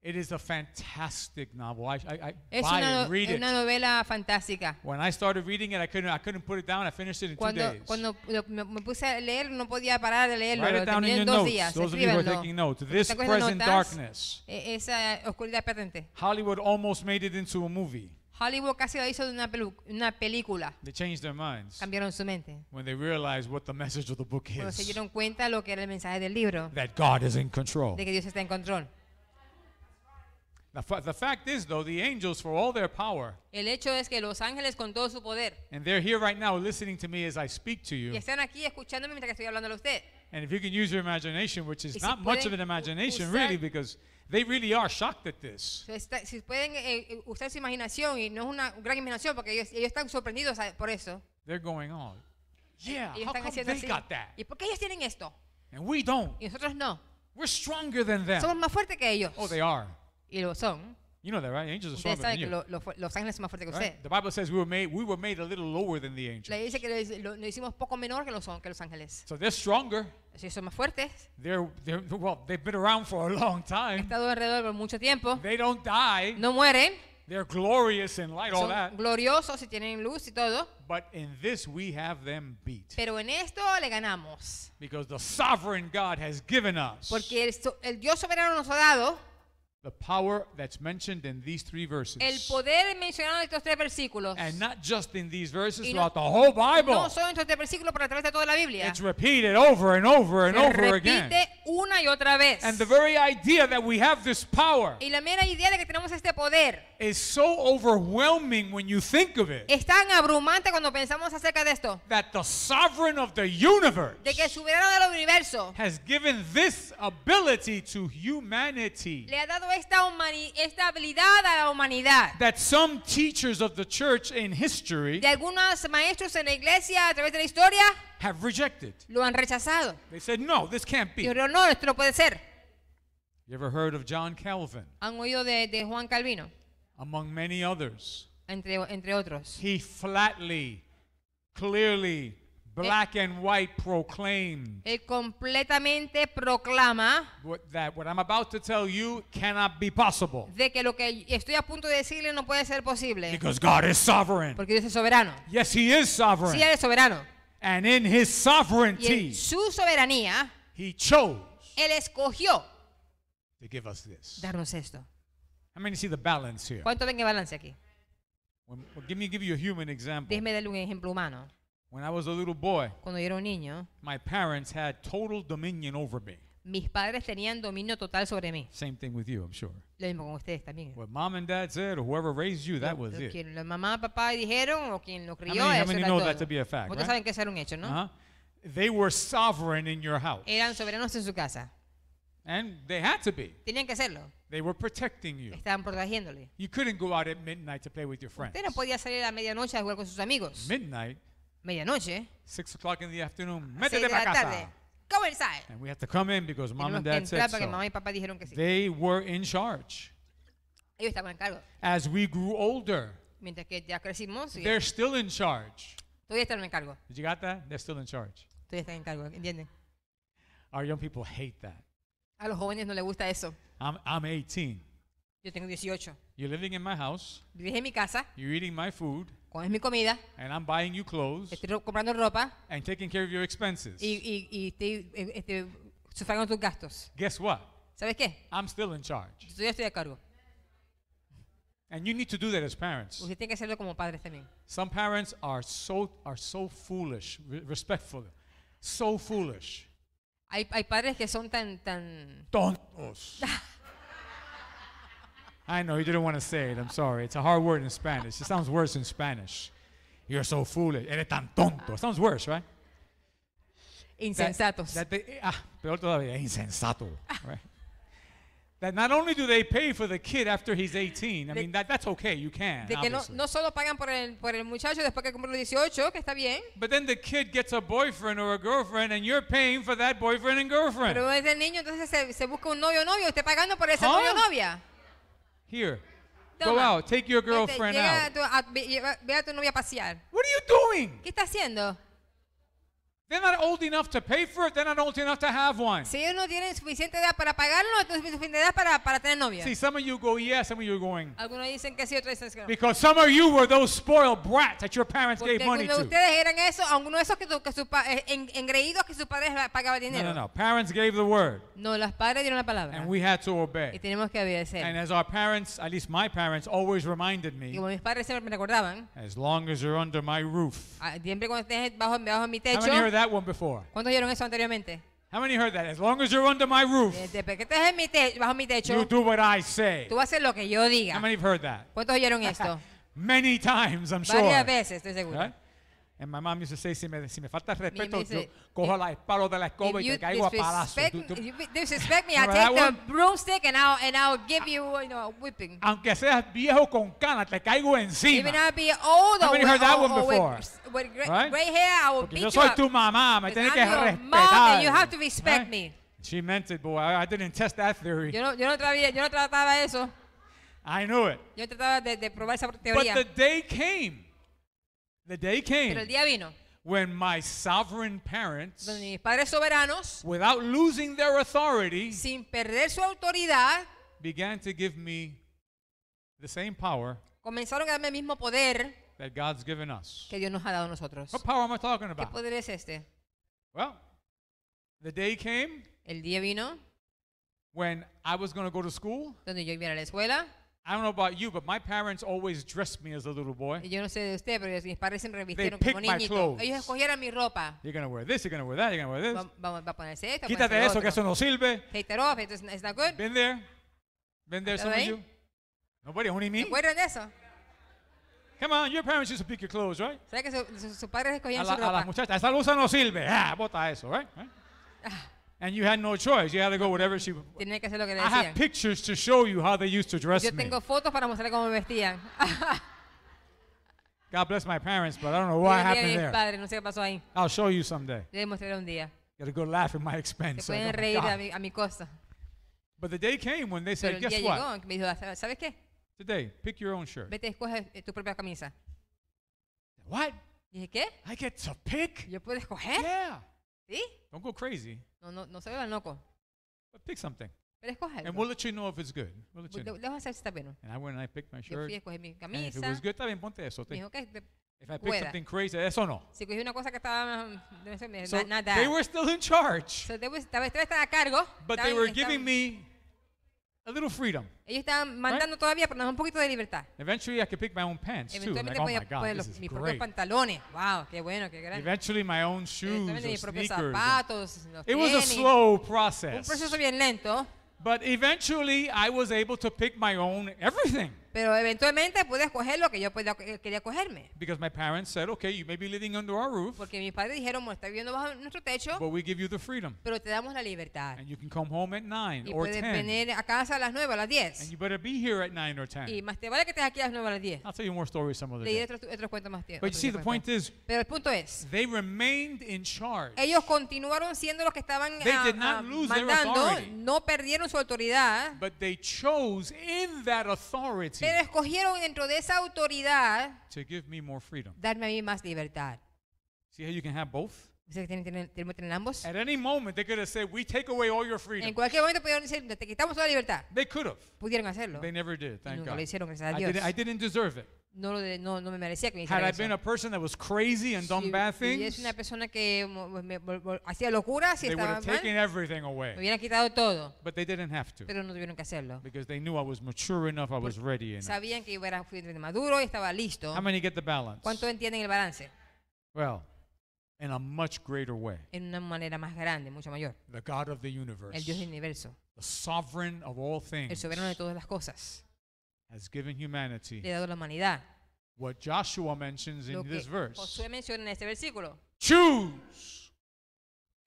Speaker 1: It is a fantastic novel. I, I, I es buy una, it, read it. una
Speaker 2: novela fantástica. When
Speaker 1: I started reading it, I couldn't, I couldn't put it down. I finished it in cuando, two days.
Speaker 2: Cuando me puse a leer, no podía parar de leerlo. Write it down in your dos notes. Días. Those of you who are taking notes. This present notas, darkness. E, esa oscuridad presente.
Speaker 1: Hollywood almost made it into a movie.
Speaker 2: Hollywood casi lo hizo de una, una película.
Speaker 1: They changed their minds
Speaker 2: Cambiaron su mente.
Speaker 1: When they realized what the message of the book is. Cuando se dieron
Speaker 2: cuenta lo que era el mensaje del libro.
Speaker 1: That God is in control. De
Speaker 2: que Dios está en control.
Speaker 1: The, fa the fact is, though, the angels, for all their power,
Speaker 2: El hecho es que los ángeles con todo su poder,
Speaker 1: and they're here right now listening to me as I speak to you. y están
Speaker 2: aquí escuchándome mientras estoy hablando a usted.
Speaker 1: And if you can use your imagination, which is si not much of an imagination, usar- really, because they really are shocked at this.
Speaker 2: si pueden eh, eh, usar su imaginación, y no es una gran imaginación porque ellos, ellos están sorprendidos ah, por eso.
Speaker 1: They're going on.
Speaker 2: Yeah, Ellos how come they así. got that? ¿Y por qué ellos tienen esto? And we don't. Y nosotros no. We're stronger than them. Somos más fuertes que ellos. Oh, they are. y el son
Speaker 1: You know that, right? angels are stronger than que you. lo-
Speaker 2: lo los ángeles son más fuertes que usted.
Speaker 1: The Bible says we were made we were made a little lower than the angels.
Speaker 2: le dice que lo- lo, lo hicimos poco menor que los, que los ángeles. So they're stronger. Si son más fuertes, They're, they're well, they've been around for a long han estado alrededor por mucho tiempo, They don't die. no mueren, They're glorious in light, all that. son gloriosos y tienen luz y todo. But in this we have them beat. Pero en esto le ganamos.
Speaker 1: Because the sovereign God has given us
Speaker 2: Porque el, el Dios soberano nos ha dado
Speaker 1: The power that's mentioned in these three verses.
Speaker 2: El poder mencionado en estos tres versículos. And not just in these verses, no, throughout the whole Bible. No solo en estos tres versículos, pero a través de toda la Biblia. It's
Speaker 1: repeated over and over and Se over repite
Speaker 2: una y otra vez. And the very
Speaker 1: idea that we have this power.
Speaker 2: Y la mera idea de que tenemos este poder is so
Speaker 1: overwhelming when you think of it.
Speaker 2: Es tan abrumante cuando pensamos acerca de esto. That the sovereign
Speaker 1: of the universe
Speaker 2: de que el soberano del universo
Speaker 1: has given this ability to humanity.
Speaker 2: Le ha dado esta, esta habilidad a la humanidad.
Speaker 1: That some teachers of the church in history
Speaker 2: de algunos maestros en la iglesia a través de la historia
Speaker 1: have rejected.
Speaker 2: Lo han rechazado. They said no, this can't be. Dijeron no, esto no puede ser.
Speaker 1: You ever heard of John Calvin?
Speaker 2: ¿Han oído de, de Juan Calvino?
Speaker 1: among many others.
Speaker 2: Entre, entre
Speaker 1: otros. He flatly, clearly, black and white proclaimed.
Speaker 2: completamente proclama
Speaker 1: what, that what I'm about to tell you cannot be possible.
Speaker 2: De que lo que estoy a punto de decirle no puede ser posible. Because God is sovereign. Porque Dios es soberano.
Speaker 1: Yes, he is sovereign. Sí, él es
Speaker 2: soberano. And in
Speaker 1: his sovereignty, y en su
Speaker 2: soberanía,
Speaker 1: he chose.
Speaker 2: Él escogió.
Speaker 1: To give us this. Darnos esto. How many see the balance here? ¿Cuánto
Speaker 2: ven el balance aquí?
Speaker 1: When, well, give me give you a human example. Déjeme
Speaker 2: darle un ejemplo humano.
Speaker 1: When I was a little boy,
Speaker 2: Cuando yo era un niño,
Speaker 1: my parents had total dominion over me.
Speaker 2: mis padres tenían dominio total sobre mí.
Speaker 1: Same thing with you, I'm sure.
Speaker 2: Lo mismo con ustedes también. What
Speaker 1: mom and dad said, or whoever raised you, that was it. Quien
Speaker 2: la mamá, papá dijeron, o quien lo crió, how many, eso how many era know todo. that to be a fact, Ustedes right? saben que eso era un hecho, ¿no? Uh
Speaker 1: -huh. They were sovereign in your house.
Speaker 2: Eran soberanos en su casa. And
Speaker 1: they had to be. Tenían que serlo. They were protecting you.
Speaker 2: Estaban protegiéndole. You
Speaker 1: couldn't go out at midnight to play with your friends.
Speaker 2: Usted no podía salir a medianoche a jugar con sus amigos. Midnight. Medianoche.
Speaker 1: Six o'clock in the afternoon. Métete para casa. Tarde. Go inside. And we had to come in because mom and dad said so. Mamá y
Speaker 2: papá dijeron que sí.
Speaker 1: They were in charge. Ellos estaban en cargo. As we grew older.
Speaker 2: Mientras que ya crecimos. They're
Speaker 1: still in charge.
Speaker 2: Todavía están en cargo.
Speaker 1: Did you got that? They're still in charge.
Speaker 2: Todavía están en cargo, ¿entienden?
Speaker 1: Our young people hate that.
Speaker 2: A los jóvenes no les gusta eso.
Speaker 1: I'm, I'm 18.
Speaker 2: Yo tengo 18.
Speaker 1: You're living in my house. Vives en mi casa. You're eating my food. Comes mi comida. And I'm buying you clothes. Estoy comprando ropa. And taking care of your expenses. Y,
Speaker 2: y, y estoy eh, este, sufragando tus gastos.
Speaker 1: Guess what? ¿Sabes qué? I'm still in charge.
Speaker 2: Yo ya estoy a cargo.
Speaker 1: And you need to do that as parents.
Speaker 2: Usted tiene que hacerlo como padres también.
Speaker 1: Some parents are so are so foolish, respectful, so foolish,
Speaker 2: Hay, hay padres que son tan, tan, tontos.
Speaker 1: I know you didn't want to say it. I'm sorry. It's a hard word in Spanish. It sounds worse in Spanish. You're so foolish. Eres tan tonto. It sounds worse, right?
Speaker 2: Insensatos. That, that they, ah,
Speaker 1: peor todavía. Insensato. Right? That not only do they pay for the kid after he's 18, I de, mean, that, that's okay, you can. De que no, no,
Speaker 2: solo pagan por el, por el muchacho después que cumple los 18, que está bien.
Speaker 1: But then the kid gets a boyfriend or a girlfriend and you're paying for that boyfriend and girlfriend. Pero
Speaker 2: es el niño entonces se, se busca un novio o novio, usted pagando por ese huh? novio o novia.
Speaker 1: Here. Toma. Go out. Take your girlfriend Vete, out. A
Speaker 2: tu, a, ve, ve a tu novia a pasear. What are you doing? ¿Qué está haciendo?
Speaker 1: They're not old enough to pay for it. They're not old enough to have one.
Speaker 2: Si ellos no tienen suficiente edad para pagarlo, entonces suficiente edad para para tener novia. See,
Speaker 1: some of you go yes, some of you are going.
Speaker 2: Algunos dicen que sí, otros dicen que no.
Speaker 1: Because some of you were those spoiled brats that your parents Porque gave money to. ustedes
Speaker 2: eran esos, algunos de esos que, que su, eh, engreídos que sus padres pagaban dinero. No, no, no.
Speaker 1: Parents gave the word.
Speaker 2: No, los padres dieron la palabra. And
Speaker 1: we had to obey. Y
Speaker 2: tenemos que obedecer. And
Speaker 1: as our parents, at least my parents, always reminded me. Y como
Speaker 2: mis padres siempre me recordaban.
Speaker 1: As long as you're under my roof.
Speaker 2: Ah, siempre cuando estés bajo bajo mi techo. How many
Speaker 1: that? that one before?
Speaker 2: oyeron eso anteriormente? How many heard that? As long as you're under my roof, you do
Speaker 1: what I say. tú
Speaker 2: haces lo que yo diga. How many have heard that? ¿Cuántos oyeron esto?
Speaker 1: Many times, I'm sure. Varias veces, estoy seguro. Right? And my mom used to say, si me, si me falta respeto, yo cojo la espalda de la escoba y te caigo a palazos. If
Speaker 2: you disrespect me, I take the broomstick and I'll, and I'll give you, you know, a whipping.
Speaker 1: Aunque seas viejo con canas, te caigo encima. Even I
Speaker 2: be old or, heard that one before? with gray, right? gray hair, I will Porque beat yo soy you up. tu
Speaker 1: mamá, me tienes que respetar. Mom and you
Speaker 2: have to respect right? me.
Speaker 1: She meant it, boy. I, I didn't test that theory. Yo
Speaker 2: no, yo no, trabía, yo no trataba eso. I knew it. Yo trataba de, de probar esa teoría. But the
Speaker 1: day came. The day came. Pero el día vino. When my sovereign parents,
Speaker 2: donde mis padres soberanos,
Speaker 1: without losing their authority,
Speaker 2: sin perder su autoridad,
Speaker 1: began to give me the same power
Speaker 2: comenzaron a darme el mismo poder
Speaker 1: that God's given us.
Speaker 2: que Dios nos ha dado nosotros. What power am I talking about? ¿Qué poder es este?
Speaker 1: Well, the day came el día vino when I was going to go to school, donde yo iba a la escuela I don't know about you, but my parents always dressed me as a little boy. Yo
Speaker 2: no sé de usted, pero mis padres siempre me vistieron como niñito. Ellos escogieron mi ropa.
Speaker 1: You're gonna wear this, you're gonna wear that, you're gonna wear this.
Speaker 2: Vamos a ponerse esto, Quítate eso, que
Speaker 1: eso no sirve.
Speaker 2: Take that off, it's, not good. Been there? Been there, some of you? Nobody, only me. ¿Recuerdan eso?
Speaker 1: Come on, your parents used to pick your clothes, right?
Speaker 2: ¿Sabes que sus padres escogían su ropa? A las
Speaker 1: muchachas, esa luz no sirve. Ah, bota eso, right? Ah. And you had no choice. You had to go whatever she.
Speaker 2: Tenía I have
Speaker 1: pictures to show you how they used to dress Yo me.
Speaker 2: fotos para cómo me
Speaker 1: God bless my parents, but I don't know what happened there. padres,
Speaker 2: no sé qué pasó ahí.
Speaker 1: I'll show you someday.
Speaker 2: You got
Speaker 1: to go laugh at my expense. Like, reír a
Speaker 2: mi, a mi costa.
Speaker 1: But the day came when they said, guess what?
Speaker 2: me dijo, ¿sabes qué?
Speaker 1: Today, pick your own shirt.
Speaker 2: Vete, escoge tu propia camisa. What? Dije, ¿qué? I get to pick? ¿Yo puedo escoger? Yeah. ¿Sí? Don't go crazy. No, no, no se vuelvan loco. But pick something. Pero And we'll let you
Speaker 1: know if it's good. We'll let you know. Le vamos a saber si está bueno. And I went and I picked my Yo shirt. fui a escoger mi And if it was good, también ponte eso. Te- que te-
Speaker 2: If I picked something crazy, eso no. si una cosa que estaba no sé, me- So they were
Speaker 1: still in charge,
Speaker 2: So they was- estaba, estaba- estaba a cargo. but they were estaban- giving
Speaker 1: me a little freedom.
Speaker 2: Ellos estaban mandando right? todavía, pero nos un poquito de libertad.
Speaker 1: Eventually I could pick my own pants too. Like, oh my God, this is mis great.
Speaker 2: pantalones. Wow, qué bueno, qué grande. Eventually
Speaker 1: my own shoes or sneakers. Zapatos, los it was a slow process. Un proceso
Speaker 2: bien lento. But
Speaker 1: eventually I was able to pick my own everything.
Speaker 2: Pero eventualmente pude escoger lo que yo podía, eh, quería cogerme.
Speaker 1: Because my parents said, okay, you may be living under our roof.
Speaker 2: Porque mis padres dijeron, bueno, estás viviendo bajo nuestro techo. But
Speaker 1: we give you the freedom.
Speaker 2: Pero te damos la libertad. And
Speaker 1: you can come home at 9 or 10. Y puedes venir
Speaker 2: a casa a las 9 o a las 10.
Speaker 1: And you better be here at 9 or 10. Y más
Speaker 2: te vale que estés aquí a las 9 o a las 10. I'll tell you
Speaker 1: more stories some other day. Te
Speaker 2: diré otros cuentos más tiempo. But you see, the point is, Pero el punto es,
Speaker 1: they remained in charge.
Speaker 2: Ellos continuaron siendo los que estaban they ah, did not ah, lose mandando, their authority. no perdieron su autoridad. But they chose in that authority pero escogieron dentro de esa autoridad
Speaker 1: to give me more freedom.
Speaker 2: darme a mí más libertad. See how you can have both? Ambos? At any moment they could have said, "We take away all your freedom." En cualquier momento pudieron decir, "Te quitamos toda libertad." They could have. Pudieron hacerlo. They never did. Thank nunca God. lo hicieron gracias a Dios. I didn't, I
Speaker 1: didn't deserve it
Speaker 2: no, me merecía que me Had I been a
Speaker 1: person that was crazy and done bad Si es una
Speaker 2: persona que hacía locuras y taken
Speaker 1: everything me away.
Speaker 2: quitado todo,
Speaker 1: But they didn't have to pero no tuvieron que hacerlo. because they knew I was enough, I was ready
Speaker 2: Sabían que yo era maduro y estaba listo. How many get the ¿Cuánto entienden el balance?
Speaker 1: Well, in a much greater way.
Speaker 2: En una manera más grande, mucho mayor.
Speaker 1: The God of the universe, El Dios del universo,
Speaker 2: the sovereign
Speaker 1: of all el soberano de
Speaker 2: todas las cosas,
Speaker 1: has given humanity. Le
Speaker 2: ha dado la humanidad.
Speaker 1: What Joshua mentions in this verse. Josué
Speaker 2: menciona en este versículo.
Speaker 1: Choose.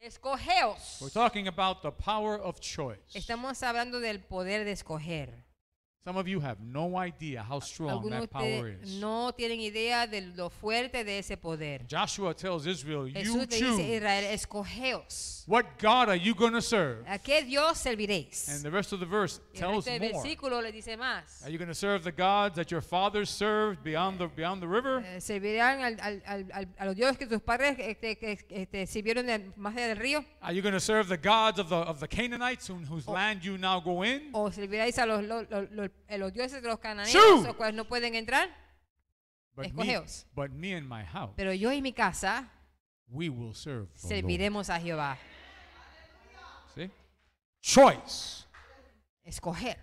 Speaker 2: Escogeos. We're
Speaker 1: talking about the power of choice.
Speaker 2: Estamos hablando del poder de escoger.
Speaker 1: Some of you have no idea how strong Algunos that power is.
Speaker 2: no tienen idea de lo fuerte de ese poder.
Speaker 1: Joshua tells Israel, you choose." dice choose
Speaker 2: Israel, escogeos.
Speaker 1: What God are you going to serve?
Speaker 2: ¿A qué Dios And
Speaker 1: the rest of the verse Y tells resto del more.
Speaker 2: versículo le dice más.
Speaker 1: Are you going to serve the gods that your fathers served beyond the, beyond the
Speaker 2: river? Eh, servirán al- al- al- a los dioses que tus padres este, que, este, sirvieron más allá del río
Speaker 1: Are you going to serve the gods of the, of the Canaanites whose land you now go
Speaker 2: in? o serviréis a los, los eh, los dioses de los cananeos, los cuales no pueden entrar,
Speaker 1: but escogeos. Me, but me and my house,
Speaker 2: Pero yo y mi casa
Speaker 1: we will serve serviremos a Jehová. ¿Sí?
Speaker 2: Choice. Escoger.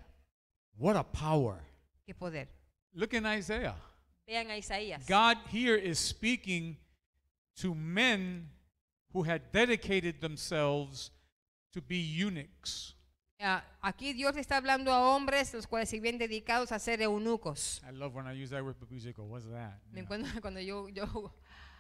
Speaker 1: What a power. Qué poder. Look in
Speaker 2: Isaiah. Vean a Isaías.
Speaker 1: God here is speaking to men who had dedicated themselves to be eunuchs.
Speaker 2: Ah, aquí Dios está hablando a hombres los cuales se ven dedicados a ser eunucos.
Speaker 1: I love when I use that word, people "What's that?"
Speaker 2: Me encuentro cuando yo yo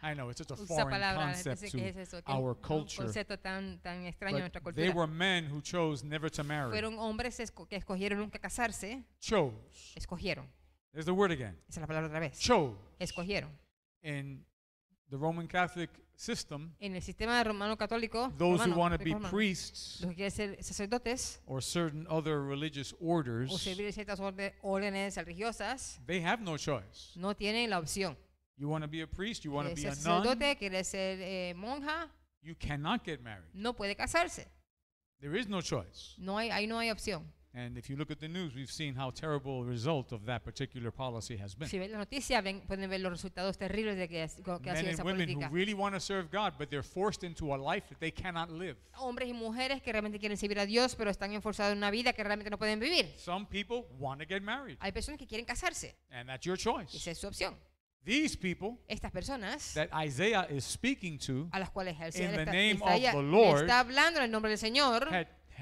Speaker 1: I know it's such a foreign palabra, concept to es eso, our culture. Concepto
Speaker 2: tan, tan extraño nuestra cultura. They were
Speaker 1: men who chose never to marry. Fueron
Speaker 2: hombres que escogieron nunca casarse. Chose. Escogieron.
Speaker 1: There's the word again. Esa es la palabra otra vez. Chose. Escogieron. And Roman Catholic
Speaker 2: en el sistema romano católico, los que quieren ser sacerdotes,
Speaker 1: o servir
Speaker 2: ciertas órdenes religiosas, no tienen la opción.
Speaker 1: You want to sacerdote,
Speaker 2: ser eh, monja, No puede casarse. no ahí no hay opción.
Speaker 1: And if you look at the news, we've seen how terrible the result of that particular policy has been. Si
Speaker 2: ven las noticias, ven, pueden ver los resultados terribles de que, que ha sido esa women who
Speaker 1: really want to serve God, but they're forced into a life that they cannot live.
Speaker 2: Hombres y mujeres que realmente quieren servir a Dios, pero están enforzados en una vida que realmente no pueden vivir. Some people
Speaker 1: want to get married. Hay personas que quieren casarse. And that's your choice. Esa es su opción. These people estas personas that Isaiah is speaking to
Speaker 2: a las cuales el Señor the está hablando en el nombre del Señor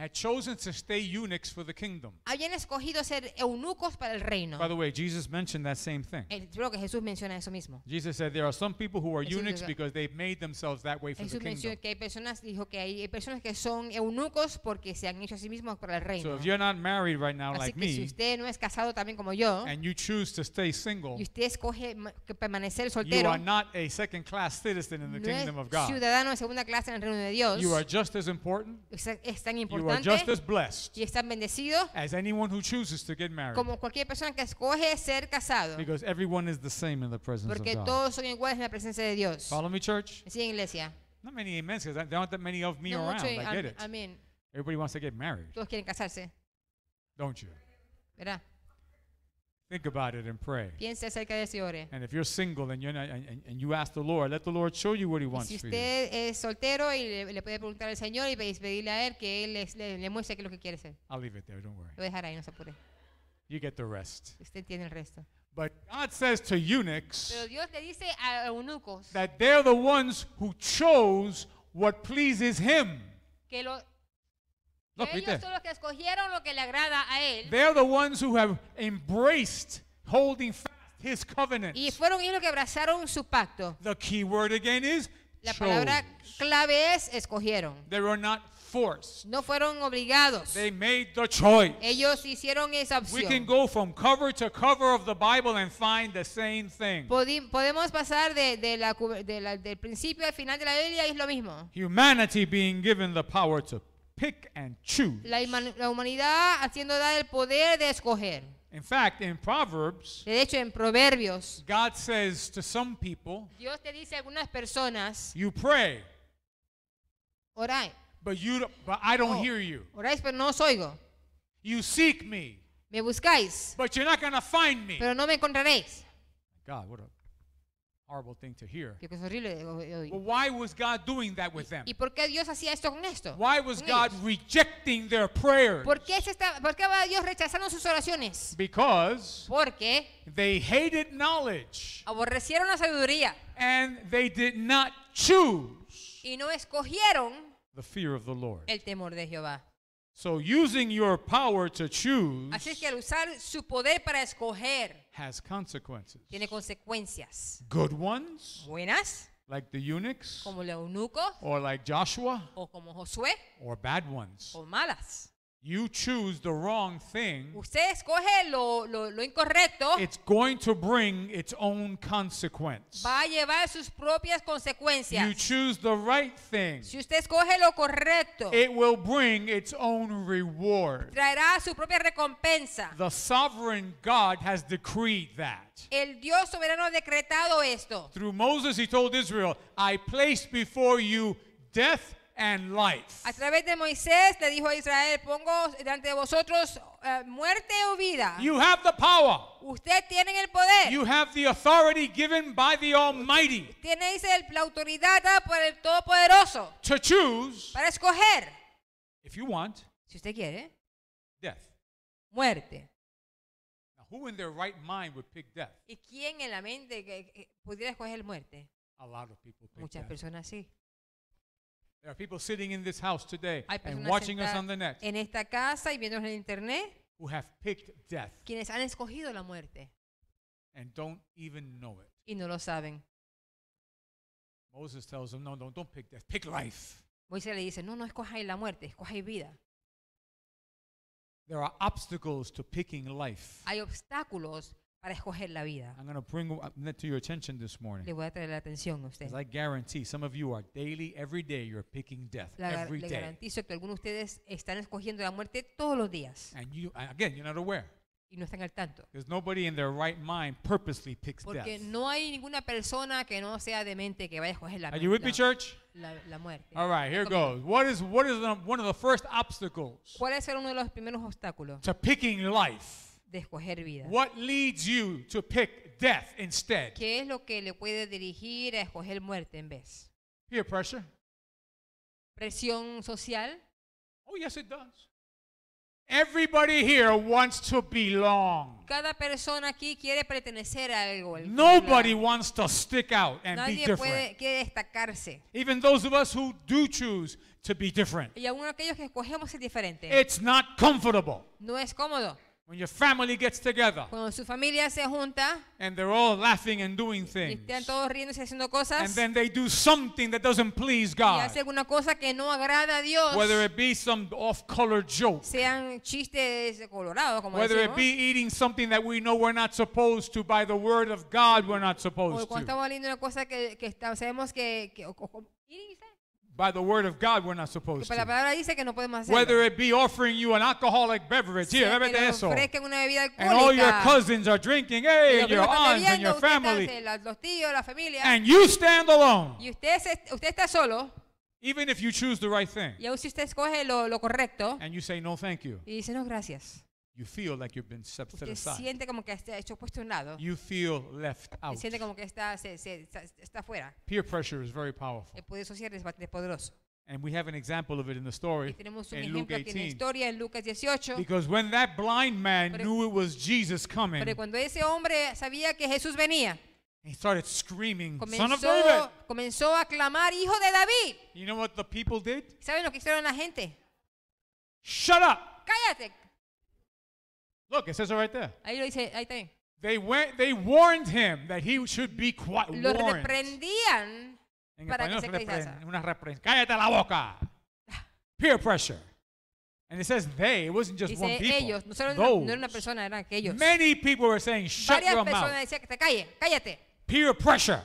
Speaker 1: had chosen to stay eunuchs for the kingdom.
Speaker 2: Habían escogido ser eunucos para el reino. By the
Speaker 1: way, Jesus mentioned that same thing.
Speaker 2: El, eh, creo que Jesús menciona eso mismo.
Speaker 1: Jesus said there are some people who are Jesús eunuchs dijo- because they've made themselves that way for the kingdom. Jesús mencionó
Speaker 2: que hay personas, dijo que hay personas que son eunucos porque se han hecho a sí mismos para el So reino. if
Speaker 1: you're not married right now Así like me, si me usted
Speaker 2: no es casado también como yo
Speaker 1: and you choose to stay single, y
Speaker 2: usted escoge que permanecer soltero, you are
Speaker 1: not a second class citizen in the no kingdom of God. ciudadano
Speaker 2: de segunda clase en el reino de Dios. You are
Speaker 1: just as important,
Speaker 2: Es, es tan You importante. just
Speaker 1: as blessed
Speaker 2: y están bendecidos
Speaker 1: as anyone who chooses to get married. como
Speaker 2: cualquier persona que escoge ser casado. Because
Speaker 1: everyone is the same in the presence Porque of God. todos
Speaker 2: son iguales en la presencia de Dios. Follow me, church? Sí, iglesia. Not many
Speaker 1: amens, because there aren't that many of me no around. I get it. mean, Everybody wants to get married.
Speaker 2: Todos quieren casarse. Don't you? ¿Verdad?
Speaker 1: Think about it and pray.
Speaker 2: Piense acerca de eso y
Speaker 1: And if you're single and, you're not, and, and you ask the Lord, let the Lord show you what He wants Si for you.
Speaker 2: usted es soltero y le, le puede preguntar al Señor y pedirle a Él que Él les- le, le muestre qué es lo que quiere ser. I'll leave it there. Don't worry. Lo a ahí, no se apure.
Speaker 1: You get the rest. Usted tiene el resto. But God says to eunuchs Pero
Speaker 2: Dios le dice a eunucos
Speaker 1: that they're the ones who chose what pleases Him.
Speaker 2: que lo- Look, right Ellos son los que escogieron lo que le agrada a él.
Speaker 1: They're the ones who have embraced holding fast his covenant.
Speaker 2: Y fueron ellos los que abrazaron su pacto. The key word again is La palabra chose. clave es escogieron. They were not forced. No fueron obligados. They made the choice. Ellos hicieron esa opción. We can
Speaker 1: go from cover to cover of the Bible and find the same thing.
Speaker 2: Podi podemos pasar de, de la, del principio al final de la Biblia y es lo mismo.
Speaker 1: Humanity being given the power to pick and choose.
Speaker 2: La, la humanidad haciendo dar el poder de escoger. In fact, in Proverbs, de hecho, en Proverbios,
Speaker 1: God says to some people,
Speaker 2: Dios te dice a algunas personas,
Speaker 1: you pray,
Speaker 2: orai, but you, but I don't oh, hear you. Oráis, pero no os oigo. You seek me, me buscáis, but you're not going to find me. Pero no me encontraréis.
Speaker 1: God, what a Qué horrible why was God doing that with
Speaker 2: them? ¿Y por qué Dios hacía esto con esto? Why was God rejecting their ¿Por qué, Dios rechazando sus oraciones? Because Porque they hated knowledge. Aborrecieron la sabiduría. And they did not choose y no escogieron
Speaker 1: the fear of the Lord.
Speaker 2: el temor de Jehová.
Speaker 1: So using your power to choose
Speaker 2: Así es que al usar su poder para escoger
Speaker 1: has consequences.
Speaker 2: tiene consecuencias. Good ones, Buenas,
Speaker 1: like the eunuchs,
Speaker 2: como los eunucos,
Speaker 1: or like Joshua,
Speaker 2: o como Josué,
Speaker 1: or bad ones.
Speaker 2: o malas
Speaker 1: you choose the wrong thing,
Speaker 2: usted escoge lo, lo, lo incorrecto,
Speaker 1: it's going to bring its own consequence.
Speaker 2: va a llevar sus propias consecuencias. You
Speaker 1: choose the right thing, Si
Speaker 2: usted escoge lo correcto, it
Speaker 1: will bring its own reward.
Speaker 2: traerá su propia recompensa.
Speaker 1: The sovereign God has decreed that.
Speaker 2: El Dios soberano ha decretado esto.
Speaker 1: Through Moses, he told Israel, I place before you death A
Speaker 2: través de Moisés le dijo a Israel, pongo delante de vosotros eh, muerte o vida. Usted tienen el poder. You have la autoridad por el Todopoderoso. Para escoger. Si usted quiere.
Speaker 1: Muerte.
Speaker 2: ¿Y quién en la mente que, pudiera escoger muerte?
Speaker 1: Muchas personas sí. There are people sitting in this house today and watching us on the net
Speaker 2: en esta casa y viéndonos en internet
Speaker 1: who have picked death
Speaker 2: quienes han escogido la muerte
Speaker 1: and don't even know it.
Speaker 2: y no lo saben.
Speaker 1: Moses tells them, no, no, don't pick death, pick life.
Speaker 2: Moisés le dice, no, no escojáis la muerte, escojáis vida.
Speaker 1: There are obstacles to picking life.
Speaker 2: Hay obstáculos para escoger la vida. I'm going bring uh,
Speaker 1: that to your attention this morning. Le voy
Speaker 2: a traer la atención a usted. 'Cause
Speaker 1: I guarantee some of you are daily, every day, you're picking death. La gar- every le day.
Speaker 2: garantizo que algunos de ustedes están escogiendo la muerte todos los días And
Speaker 1: you, again, you're not aware. y no están al tanto. Because nobody in their right mind purposely picks death. Porque
Speaker 2: no hay ninguna persona que no sea demente que vaya a escoger la, muerte. Are you with me, church? la- la muerte.
Speaker 1: All right, here goes. What is, what is one of the first obstacles
Speaker 2: ¿Cuál es uno de los primeros obstáculos
Speaker 1: to picking life?
Speaker 2: de escoger vida.
Speaker 1: What leads you to pick death instead?
Speaker 2: ¿Qué es lo que le puede dirigir a escoger muerte en vez? Peer pressure. Presión social. Oh, yes, it does. Everybody
Speaker 1: here wants to belong.
Speaker 2: Cada persona aquí quiere pertenecer a algo.
Speaker 1: Nobody wants to stick out and Nadie be different. Nadie
Speaker 2: Puede, quiere destacarse.
Speaker 1: Even those of us who do choose to be different.
Speaker 2: Y aún aquellos que escogemos ser diferente. It's
Speaker 1: not comfortable.
Speaker 2: No es cómodo.
Speaker 1: When your family gets together.
Speaker 2: Cuando su familia se junta.
Speaker 1: And they're all laughing and doing things.
Speaker 2: Y están todos riendo y haciendo cosas. And then
Speaker 1: they do something that doesn't please God. Y hace
Speaker 2: alguna cosa que no agrada a Dios. Whether
Speaker 1: it be some off-color joke.
Speaker 2: Sean chistes colorados como Whether decimos. it be
Speaker 1: eating something that we know we're not supposed to by the word of God we're not supposed o cuando
Speaker 2: estamos leyendo una cosa que, que sabemos que, que o, o,
Speaker 1: by the word of God we're not supposed to.
Speaker 2: La dice que no Whether
Speaker 1: it be offering you an alcoholic beverage, sí, yeah, eso.
Speaker 2: Una And all your
Speaker 1: cousins are drinking, hey, and your aunts and your family.
Speaker 2: Los tíos, la familia. And you stand alone. Y usted, se, usted está solo.
Speaker 1: Even if you choose the right thing.
Speaker 2: Y usted lo, lo correcto.
Speaker 1: And you say no thank you.
Speaker 2: Y dice no gracias.
Speaker 1: You feel like you've been set, set Usted aside. siente
Speaker 2: como que está hecho puesto a un lado.
Speaker 1: You feel left out. siente como
Speaker 2: que está, se, se- está, está fuera.
Speaker 1: Peer pressure is very powerful.
Speaker 2: El poder social es, ba- es poderoso.
Speaker 1: And we have an example of it in the Y story tenemos un in Luke ejemplo aquí en la 18. historia,
Speaker 2: en Lucas 18. Because when
Speaker 1: that blind man Pero- knew it was Jesus coming, Pero
Speaker 2: cuando ese hombre sabía que Jesús venía,
Speaker 1: he started screaming, Son of David.
Speaker 2: comenzó, comenzó a clamar, Hijo de David. You know what the people did? ¿Saben lo que hicieron la gente? Shut up! Cállate,
Speaker 1: Look, it says it right there.
Speaker 2: Ahí lo dice, ahí también.
Speaker 1: They went, they warned him that he should be quiet. Lo warned.
Speaker 2: reprendían en para español, que se callara.
Speaker 1: Una reprensión. Cállate la boca. Peer pressure. And it says they, it wasn't just dice one people. Ellos. No, solo Those. no era una
Speaker 2: persona, eran aquellos. Many
Speaker 1: people were saying, shut Varias your personas
Speaker 2: decían que te calle, cállate.
Speaker 1: Peer pressure.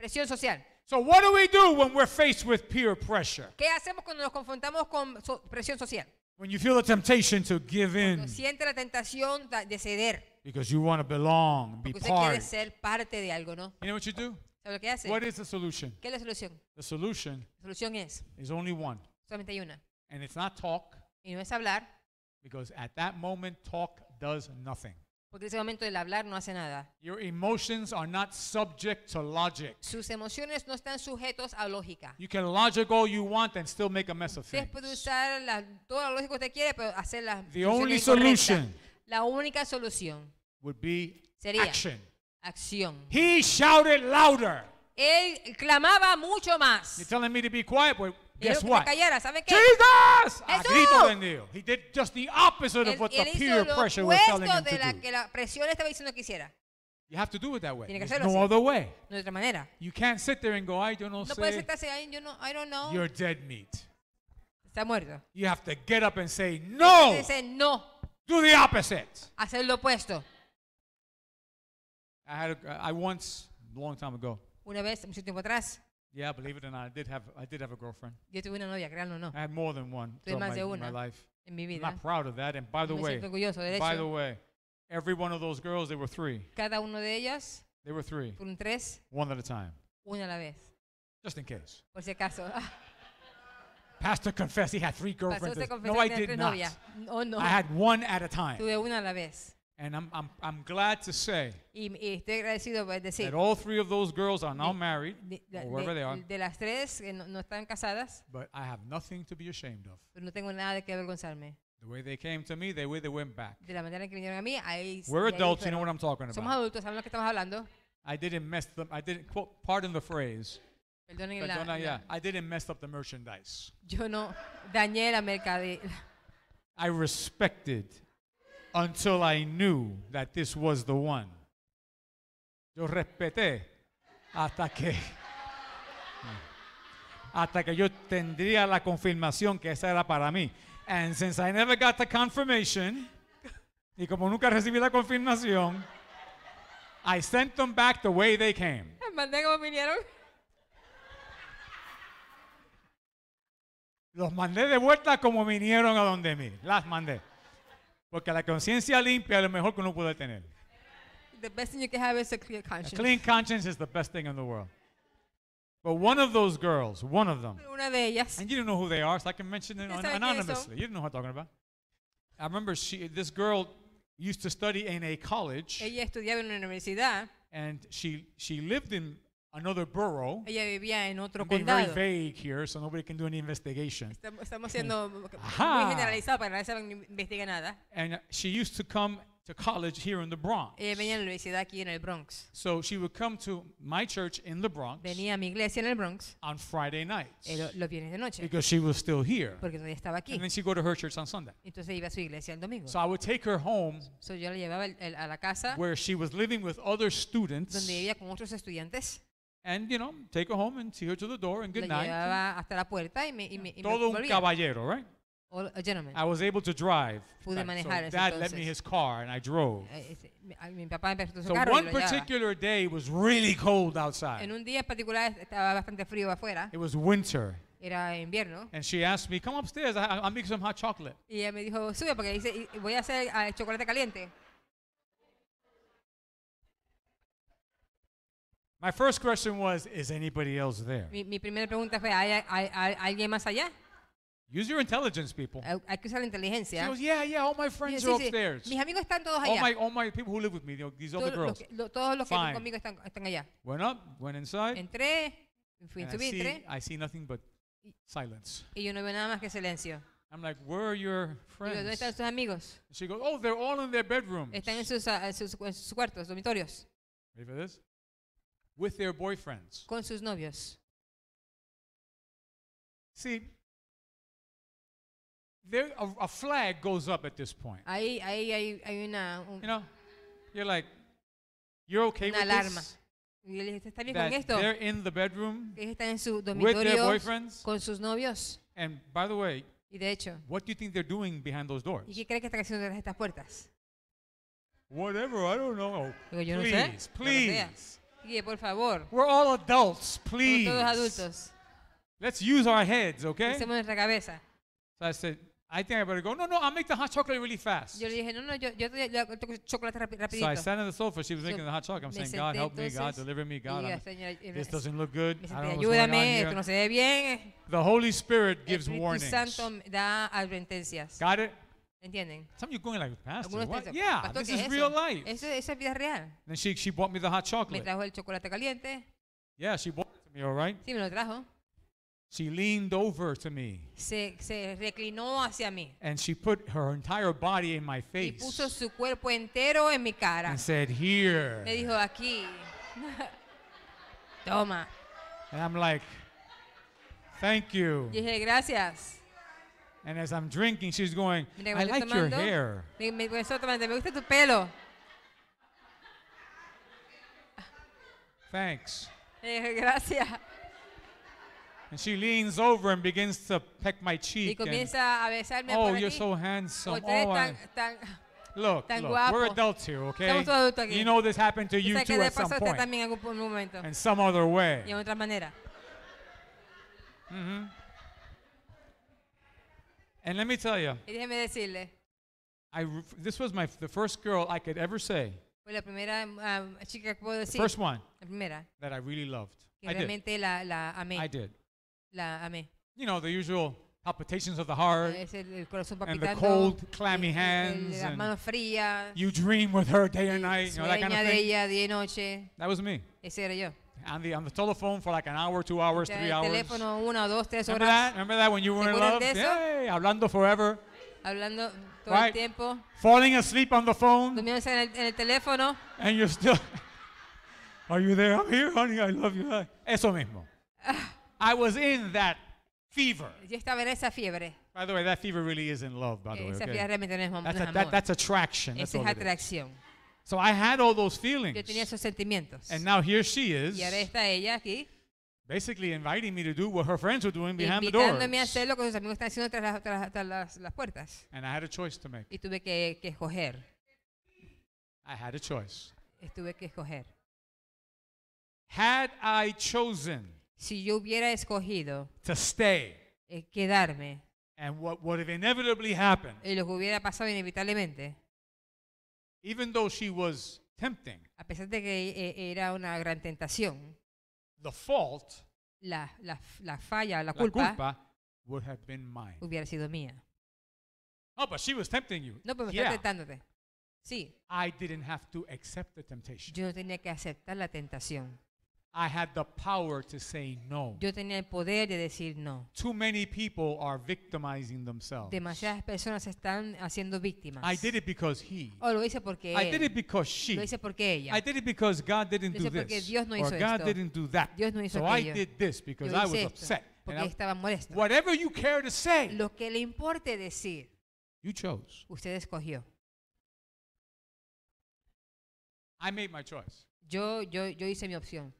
Speaker 1: Presión social. So what do we do when we're faced with peer pressure?
Speaker 2: ¿Qué hacemos cuando nos confrontamos con presión social?
Speaker 1: When you feel the temptation to give in.
Speaker 2: siente la tentación de ceder.
Speaker 1: Because you want to belong, be porque usted part. quiere ser
Speaker 2: parte de algo, ¿no? You know what you do? ¿Sabe lo que hace? What is the solution? ¿Qué es la solución?
Speaker 1: The solution
Speaker 2: la solución es.
Speaker 1: Is only one. Solamente hay una. And it's not talk.
Speaker 2: Y no es hablar.
Speaker 1: Because at that moment talk does nothing.
Speaker 2: Porque ese momento del hablar no hace nada. Your emotions are not
Speaker 1: subject to logic.
Speaker 2: Sus emociones no están sujetos a lógica.
Speaker 1: You can logic all you want and still make a mess of things.
Speaker 2: Puede usar la, todo lo lógico que usted quiere, pero hacer la The only solution La única solución
Speaker 1: would be sería action. acción. He shouted louder.
Speaker 2: Él clamaba mucho más. You're telling me to be quiet, but Guess what? Cayera, Jesus!
Speaker 1: He did just
Speaker 2: the opposite of what the peer pressure was telling him to do.
Speaker 1: You have to do it that way. There's no así. other way. De otra manera. You can't sit there and
Speaker 2: go, I don't know, No puede say, sentarse ahí, yo no, I don't know. you're dead meat. Está muerto.
Speaker 1: You have to get up and say, no! Dice
Speaker 2: no, Do
Speaker 1: the opposite.
Speaker 2: hacer lo opuesto.
Speaker 1: I had a, I once, a long time ago,
Speaker 2: Una vez, mucho tiempo atrás,
Speaker 1: yeah, believe it or not, I did have I did have a girlfriend. Yo tuve una novia, créanlo o no. I had more than one Tuve throughout más de my, my life. en mi I'm not proud of that. And by the me way, orgulloso. De by the way, every one of those girls, they were three.
Speaker 2: cada uno de ellas, They were three, fueron tres, one at a time, una a la vez. just in case. Por si acaso.
Speaker 1: Pastor confessed he had three girlfriends. usted confesó No, I que did not. novias. Oh, no. I had one at a time. Tuve
Speaker 2: una a la vez.
Speaker 1: And I'm, I'm, I'm glad to say
Speaker 2: y, y estoy agradecido por decir that
Speaker 1: all three of those girls are now married, de, or wherever they are.
Speaker 2: de las tres que no, no están casadas,
Speaker 1: but I have nothing to be ashamed of.
Speaker 2: pero no tengo nada de que avergonzarme.
Speaker 1: The way they came to me, the way they went back.
Speaker 2: De la manera que vinieron a mí, ahí We're ahí adults, you know what I'm talking about. Somos adultos, sabemos lo que estamos hablando.
Speaker 1: I didn't mess them, I didn't, quote, pardon the phrase. Perdonen la, la, yeah, I didn't mess up the merchandise.
Speaker 2: Yo no dañé la mercadería.
Speaker 1: I respected until I knew that this was the one. Yo respeté hasta que hasta que yo tendría la confirmación que esa era para mí. And since I never got the confirmation, y como nunca recibí la confirmación, I sent them back the way they came. vinieron. Los mandé de vuelta como vinieron a donde mí. Las mandé. Porque la conciencia limpia es lo mejor que uno puede tener.
Speaker 2: The best thing you can have is a clear conscience. A clean
Speaker 1: conscience is the best thing in the world. But one of those girls, one of them.
Speaker 2: Una de ellas.
Speaker 1: And you don't know who they are, so I can mention them an anonymously. You don't know what I'm talking about. I remember she, this girl used to study in a college.
Speaker 2: Ella estudiaba en una universidad.
Speaker 1: And she, she lived in another borough. Ella vivía en otro I'm being very vague here, so nobody can do any investigation. Estamos,
Speaker 2: estamos siendo muy Ajá. generalizado para nadie sabe ni nada.
Speaker 1: And she used to come to college here in the Bronx.
Speaker 2: Ella venía a la universidad aquí en el Bronx.
Speaker 1: So she would come to my church in the Bronx
Speaker 2: Venía a mi iglesia en el Bronx on Friday nights eh, lo- los viernes de noche because she was still here. porque todavía estaba aquí. And then
Speaker 1: she'd go to her church on
Speaker 2: Sunday. Entonces iba a su iglesia el domingo. So I would take her home So, yo la llevaba el- el- a la casa where
Speaker 1: she was living with other students donde
Speaker 2: vivía con otros estudiantes And, you know,
Speaker 1: take her home and see her to the door and good la night. llevaba
Speaker 2: hasta la puerta y me, y me, y me Todo un caballero, right? O- a eh, gentleman.
Speaker 1: I was able to drive. Pude manejar so ese dad lent me his car and I drove.
Speaker 2: Eh, mi- mi papá me prestó su So carro y one particular
Speaker 1: day it was really cold outside. En
Speaker 2: un día en particular estaba bastante frío afuera, It was
Speaker 1: winter.
Speaker 2: era invierno,
Speaker 1: And she asked me, come upstairs, I, I'll make some hot chocolate.
Speaker 2: y ella me dijo, sube porque dice, "Y- voy a hacer ah, chocolate caliente.
Speaker 1: My first question was, is anybody else there?
Speaker 2: Mi, mi primera pregunta fue, ¿hay, hay, hay alguien más allá?
Speaker 1: Use your intelligence, people.
Speaker 2: Hay que usar la inteligencia. She goes, yeah, yeah, all my friends are upstairs. Mis amigos están todos allá. All my,
Speaker 1: all my people who live with me, these other girls. todos los que conmigo
Speaker 2: están, están allá.
Speaker 1: Went up, went inside. Entré, fui, subí, I see, entré. I see nothing but silence.
Speaker 2: Y yo no veo nada más que silencio. I'm like, where are your friends? ¿Dónde están sus amigos? She goes, oh,
Speaker 1: they're all in their bedrooms. Están
Speaker 2: en sus, en sus, sus cuartos, dormitorios.
Speaker 1: Ready for this? with their boyfriends.
Speaker 2: Con sus novios. See,
Speaker 1: there a, a flag goes up at this point.
Speaker 2: Ahí, ahí hay, hay una. un- You know,
Speaker 1: you're like, you're okay Una with alarma. this?
Speaker 2: ¿está bien con That esto? they're in the bedroom están en su with their dormitorio boyfriends. con sus novios.
Speaker 1: And by the way, Y de hecho, what do you think they're doing behind those doors?
Speaker 2: ¿y qué que están haciendo detrás de estas puertas?
Speaker 1: Whatever, I don't know. no sé, Please, please
Speaker 2: por favor. We're all adults, please. todos adultos.
Speaker 1: Let's use our heads, okay? Usemos nuestra cabeza. So I said, I think I better go. No, no, I'll make the hot chocolate really fast. So
Speaker 2: I sat on the
Speaker 1: sofa. She was making the hot chocolate. I'm saying, God, help me. God, deliver me. God, this doesn't look good. I don't know what's going on No se ve bien. The Holy Spirit gives warnings.
Speaker 2: Santo da Got it? ¿Entienden? Some of you going like,
Speaker 1: Pastor, ah, what? Yeah, "Pastor, this is eso? real life.
Speaker 2: Eso, esa es vida real.
Speaker 1: Then she, she bought me the hot Me trajo
Speaker 2: el chocolate caliente.
Speaker 1: Yeah, she bought it to me, all right? Sí, me lo trajo. She leaned over to me
Speaker 2: Se, se reclinó hacia mí
Speaker 1: and she put her entire body in my face. y
Speaker 2: puso su cuerpo entero en mi cara. and
Speaker 1: said, Here. Me
Speaker 2: dijo, aquí. Toma.
Speaker 1: And I'm like, Thank you. Y
Speaker 2: dije, gracias.
Speaker 1: And as I'm drinking, she's going, I like your hair. Thanks.
Speaker 2: gracias.
Speaker 1: And she leans over and begins to peck my cheek. and, oh, you're so handsome. Oh, look, look we're adults here, okay? You know this happened to you too at some point.
Speaker 2: And some other way. Mm
Speaker 1: -hmm. And let me tell you.
Speaker 2: Y déjeme decirle.
Speaker 1: I this was my the first girl I could ever say.
Speaker 2: Fue la primera um, chica que puedo decir. First one. La primera.
Speaker 1: That I really loved. Que I realmente did. La, la amé. I did. La amé. You know the usual palpitations of the heart
Speaker 2: and the cold,
Speaker 1: clammy hands. You dream with her day and night. You know, that kind
Speaker 2: of thing.
Speaker 1: That was me on the on the telephone for like an hour, two hours, three el hours.
Speaker 2: Teléfono una, dos, tres horas. Remember that? Remember
Speaker 1: that when you were in love? Yay, hablando forever.
Speaker 2: Hablando todo right? el tiempo. Falling asleep on the phone. Durmiéndose en el, en el teléfono.
Speaker 1: And you're still. Are you there? I'm here, honey. I love you. Eso mismo.
Speaker 2: Ah. I was in that fever. Yo estaba en esa fiebre.
Speaker 1: By the way, that fever really is in love. By the eh, way, okay? That's, a, that, that's attraction. Esa that's es atracción. So I had all those feelings. Yo
Speaker 2: tenía esos sentimientos.
Speaker 1: And now here she is. Y ahora
Speaker 2: está ella aquí.
Speaker 1: Basically inviting me to do what her friends were doing behind the doors. Invitándome
Speaker 2: a hacer lo que sus amigos están haciendo tras, las, tras, tras las, las puertas.
Speaker 1: And I had a choice to make.
Speaker 2: Y tuve que, que escoger.
Speaker 1: I had a choice.
Speaker 2: Tuve que escoger. Had I chosen si yo hubiera escogido to stay, eh, quedarme and what would have inevitably happened y lo que hubiera pasado inevitablemente even though she was tempting, a pesar de que eh, era una gran tentación, the fault, la, la, la falla, la la culpa, culpa would have been mine. hubiera sido mía.
Speaker 1: Oh, but she was tempting you. No, pero me está tentándote. Sí, I didn't have to accept the temptation.
Speaker 2: yo no tenía que aceptar la tentación.
Speaker 1: I had the power to say no.
Speaker 2: Yo tenía el poder de decir no. Too many
Speaker 1: people are victimizing themselves.
Speaker 2: Demasiadas personas están haciendo víctimas. I did
Speaker 1: it because he.
Speaker 2: O oh, lo hice porque él. I did it
Speaker 1: because she. Lo hice porque ella. I did it because God didn't lo hice do porque Dios no hizo or God esto. didn't do that. Dios no hizo so aquello. I did this because I was esto upset. Porque
Speaker 2: estaba molesto. Whatever you care to say. Lo que le importe decir. You chose. Usted escogió.
Speaker 1: I made my choice.
Speaker 2: Yo yo yo hice mi opción.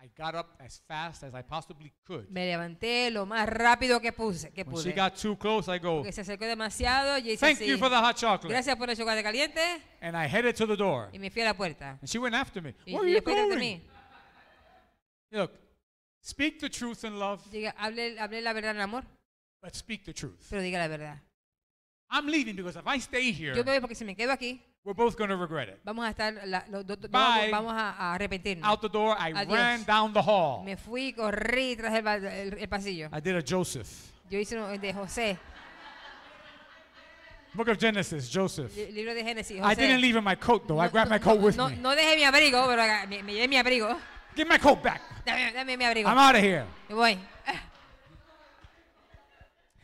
Speaker 1: I got up as fast as I possibly could. Me
Speaker 2: levanté lo más rápido que puse, que When pude. she got
Speaker 1: too close, I go, Porque
Speaker 2: se acercó demasiado y hice "Thank así. you for the
Speaker 1: hot chocolate." Gracias
Speaker 2: por el chocolate caliente.
Speaker 1: And I headed to the door. Y
Speaker 2: me fui a la puerta.
Speaker 1: And she went after me. Y Where are you
Speaker 2: going? mí. Look, speak the truth in love, Diga, hable, hable la verdad en amor, but speak the truth. pero diga la verdad. I'm leaving because if I stay here, Yo me voy porque si me quedo aquí, We're both going to regret it. Vamos a estar la, los dos Bye. vamos a, a arrepentirnos. Out the door, I Adiós. ran
Speaker 1: down the hall.
Speaker 2: Me fui, corrí tras el, el, el pasillo.
Speaker 1: I did a Joseph.
Speaker 2: Yo hice uno de José.
Speaker 1: Book of Genesis, Joseph.
Speaker 2: Li- libro de Génesis. José. I didn't leave
Speaker 1: in my coat though. I grabbed my coat with No, me.
Speaker 2: no dejé mi abrigo, pero me, me llevé mi abrigo. Give my coat back. Dame, dame mi abrigo. I'm out of here. Me voy.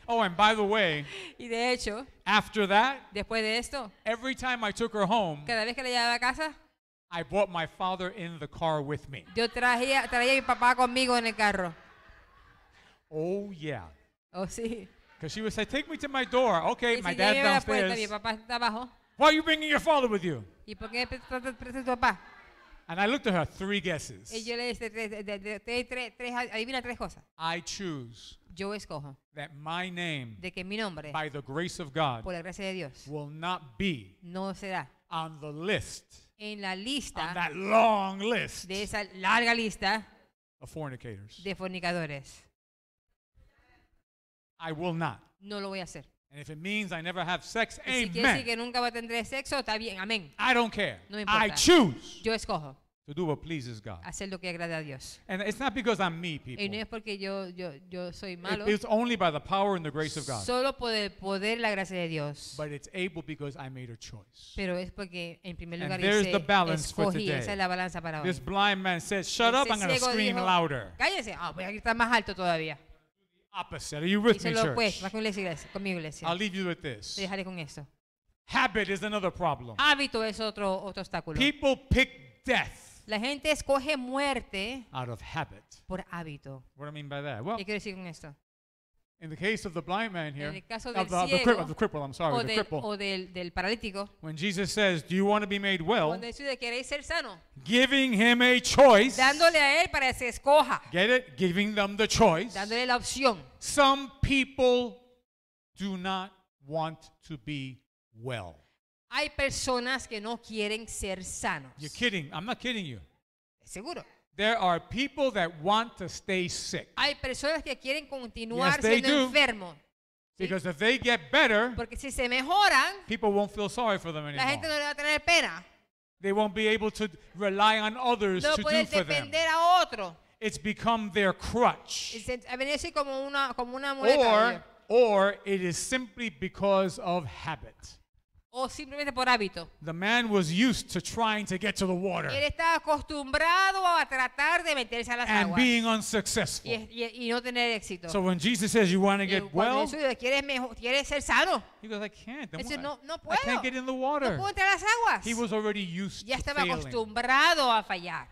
Speaker 1: Oh, and by the way,
Speaker 2: Y de hecho,
Speaker 1: After that,
Speaker 2: después de esto, every time
Speaker 1: I took her home,
Speaker 2: cada vez que la llevaba a casa,
Speaker 1: I brought my father in the car with me.
Speaker 2: Yo traía, traía a mi papá conmigo en el carro.
Speaker 1: Oh yeah. Oh sí. Because she would say, "Take me to my door." Okay, y my si dad's downstairs. Puerta, mi
Speaker 2: papá está abajo. Why are you
Speaker 1: bringing your father with you?
Speaker 2: ¿Y por qué tu papá?
Speaker 1: And I looked at her, three guesses. Y yo
Speaker 2: le dije, tres, tres, tres, tres, adivina tres cosas.
Speaker 1: I choose yo escojo that my name,
Speaker 2: de que mi nombre,
Speaker 1: by the grace of God,
Speaker 2: por la gracia de Dios, will not be no será
Speaker 1: on the list,
Speaker 2: en la lista, on that long list, de esa larga lista,
Speaker 1: of fornicators.
Speaker 2: de fornicadores. I will not. No lo voy a hacer.
Speaker 1: And if it means I never have sex, si amen.
Speaker 2: sexo, está bien, amén.
Speaker 1: I don't care. No me I choose Yo escojo to do what pleases God.
Speaker 2: hacer lo que a Dios.
Speaker 1: And it's not because I'm me, people. Y no
Speaker 2: es porque yo, yo, yo soy It- It's
Speaker 1: only by the power and the grace of God. solo por el poder la gracia de Dios. But it's able because I made a choice.
Speaker 2: Pero es porque en primer And there's the balance for today. es la balanza para hoy. This
Speaker 1: blind man said, Shut up, I'm going to scream dijo, louder.
Speaker 2: Cállese, ah, voy a gritar más alto todavía.
Speaker 1: opposite. Are you with me, church? Opuesto,
Speaker 2: con la iglesia, con mi iglesia. I'll leave you with this. dejaré con eso. Habit
Speaker 1: is another problem.
Speaker 2: Hábito es otro, otro obstáculo. People pick death. La gente escoge muerte out of habit. por hábito. What do I mean by that? Well, ¿Qué quiero decir con esto? In the case
Speaker 1: of the blind man here, en el caso del of the, ciego, the, cripple, the cripple, I'm sorry, o, del, the cripple. o
Speaker 2: del, del, paralítico, when
Speaker 1: Jesus says, "Do you want to be made well?" ser sano?" Giving him a choice.
Speaker 2: Dándole a él para que se escoja.
Speaker 1: Get it? Giving them the choice.
Speaker 2: Dándole la opción. Some people do not
Speaker 1: want to be well.
Speaker 2: Hay personas que no quieren ser sanos.
Speaker 1: You're kidding. I'm not kidding you. Seguro. There are people that want to stay sick.
Speaker 2: Hay personas que quieren continuar yes, siendo do.
Speaker 1: Because ¿sí? if they get better,
Speaker 2: Porque si se mejoran,
Speaker 1: people won't feel sorry for them anymore. La gente
Speaker 2: no le va a tener pena.
Speaker 1: They won't be able to rely on others no to do for them.
Speaker 2: A otro.
Speaker 1: It's become their crutch.
Speaker 2: Como una, como una or,
Speaker 1: or it is simply because of habit.
Speaker 2: o simplemente por hábito.
Speaker 1: The man was used to trying to get to the water Él
Speaker 2: estaba acostumbrado a tratar de meterse a las and aguas being
Speaker 1: unsuccessful.
Speaker 2: y- y no tener éxito. So when
Speaker 1: Jesus says you want to get cuando well, Jesús
Speaker 2: dice, ¿quieres, mejor, quieres ser sano? he goes, I can't. dice, no, no I can't get in the No water. puedo entrar a las aguas. He was already used Ya estaba acostumbrado a fallar.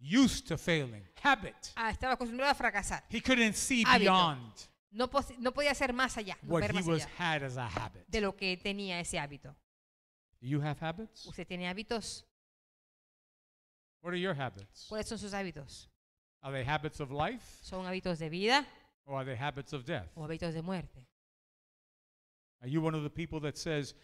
Speaker 1: Used to failing.
Speaker 2: Habit. Ah, estaba acostumbrado a fracasar. He couldn't see Hábito. beyond. No, no podía hacer más allá, no ver más
Speaker 1: allá de
Speaker 2: lo que tenía ese hábito. Do you have habits? ¿Usted tiene hábitos?
Speaker 1: What are your habits?
Speaker 2: ¿Cuáles son sus hábitos?
Speaker 1: Are they habits of life
Speaker 2: ¿Son hábitos de vida
Speaker 1: or are they habits of death?
Speaker 2: o hábitos de muerte?
Speaker 1: Are you one of the people that says,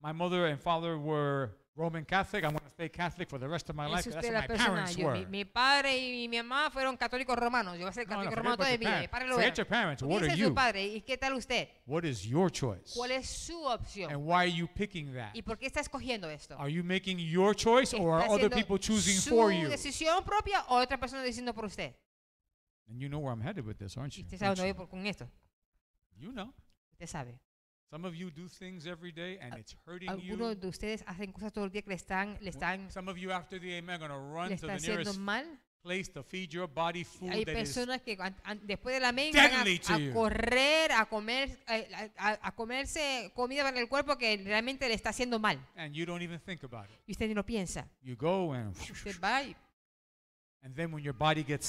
Speaker 1: My mother and father were Roman Catholic. I'm going to stay Catholic for the rest of my life. That's what my parents yo, were. Mi,
Speaker 2: mi, padre y mi mamá fueron católicos romanos. Yo voy a ser católico no, no, romano toda mi vida. Forget your
Speaker 1: parents. What are you? Su padre,
Speaker 2: ¿Y qué tal usted?
Speaker 1: What is your choice? ¿Cuál
Speaker 2: es su opción? And
Speaker 1: why are you picking that?
Speaker 2: ¿Y por qué está escogiendo esto? Are
Speaker 1: you making your choice or are other people choosing for you? ¿Su
Speaker 2: decisión propia o otra persona diciendo por usted?
Speaker 1: And you know where I'm headed with this, aren't you? usted sabe dónde voy
Speaker 2: con esto. You know. Usted sabe.
Speaker 1: Algunos de ustedes
Speaker 2: hacen cosas todo el día que le están, le están,
Speaker 1: haciendo mal. Hay personas
Speaker 2: que después del amén van a, correr, a comer, a, comerse comida para el cuerpo que realmente le está haciendo mal.
Speaker 1: Y usted
Speaker 2: ni lo piensa. Usted va y,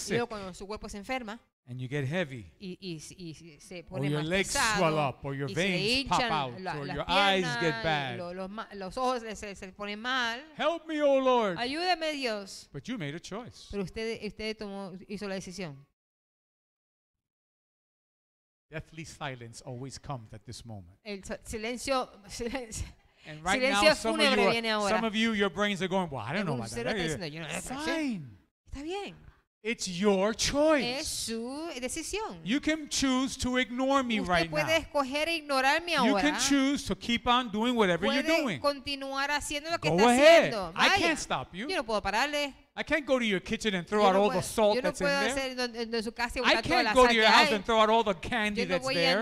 Speaker 2: luego cuando su cuerpo se enferma,
Speaker 1: And you get heavy.
Speaker 2: Y, y, y se pone or your más legs pesado, swell up, or your veins pop out, la, or your eyes get bad. Lo, los, los, ojos se, se, mal.
Speaker 1: Help me, oh Lord.
Speaker 2: Ayúdame, Dios.
Speaker 1: But you made a choice.
Speaker 2: Pero usted, usted tomó, hizo la decisión.
Speaker 1: Deathly silence always comes at this moment.
Speaker 2: El silencio, silencio. And right silencio now, some of, you are, some of
Speaker 1: you, your brains are going, well, I don't know about that. Está bien. It's your choice. Es
Speaker 2: su decisión.
Speaker 1: You can choose to ignore me Usted right puede now.
Speaker 2: escoger ignorarme ahora. You can
Speaker 1: choose to keep on doing whatever puede you're doing.
Speaker 2: continuar haciendo lo que Go está ahead. haciendo. Vaya, I can't
Speaker 1: stop you. Yo no puedo pararle. I can't go to your kitchen and throw out all puedo, the salt that's in there.
Speaker 2: En, en su casa I can't go to your house hay. and
Speaker 1: throw out all the candy no that's there.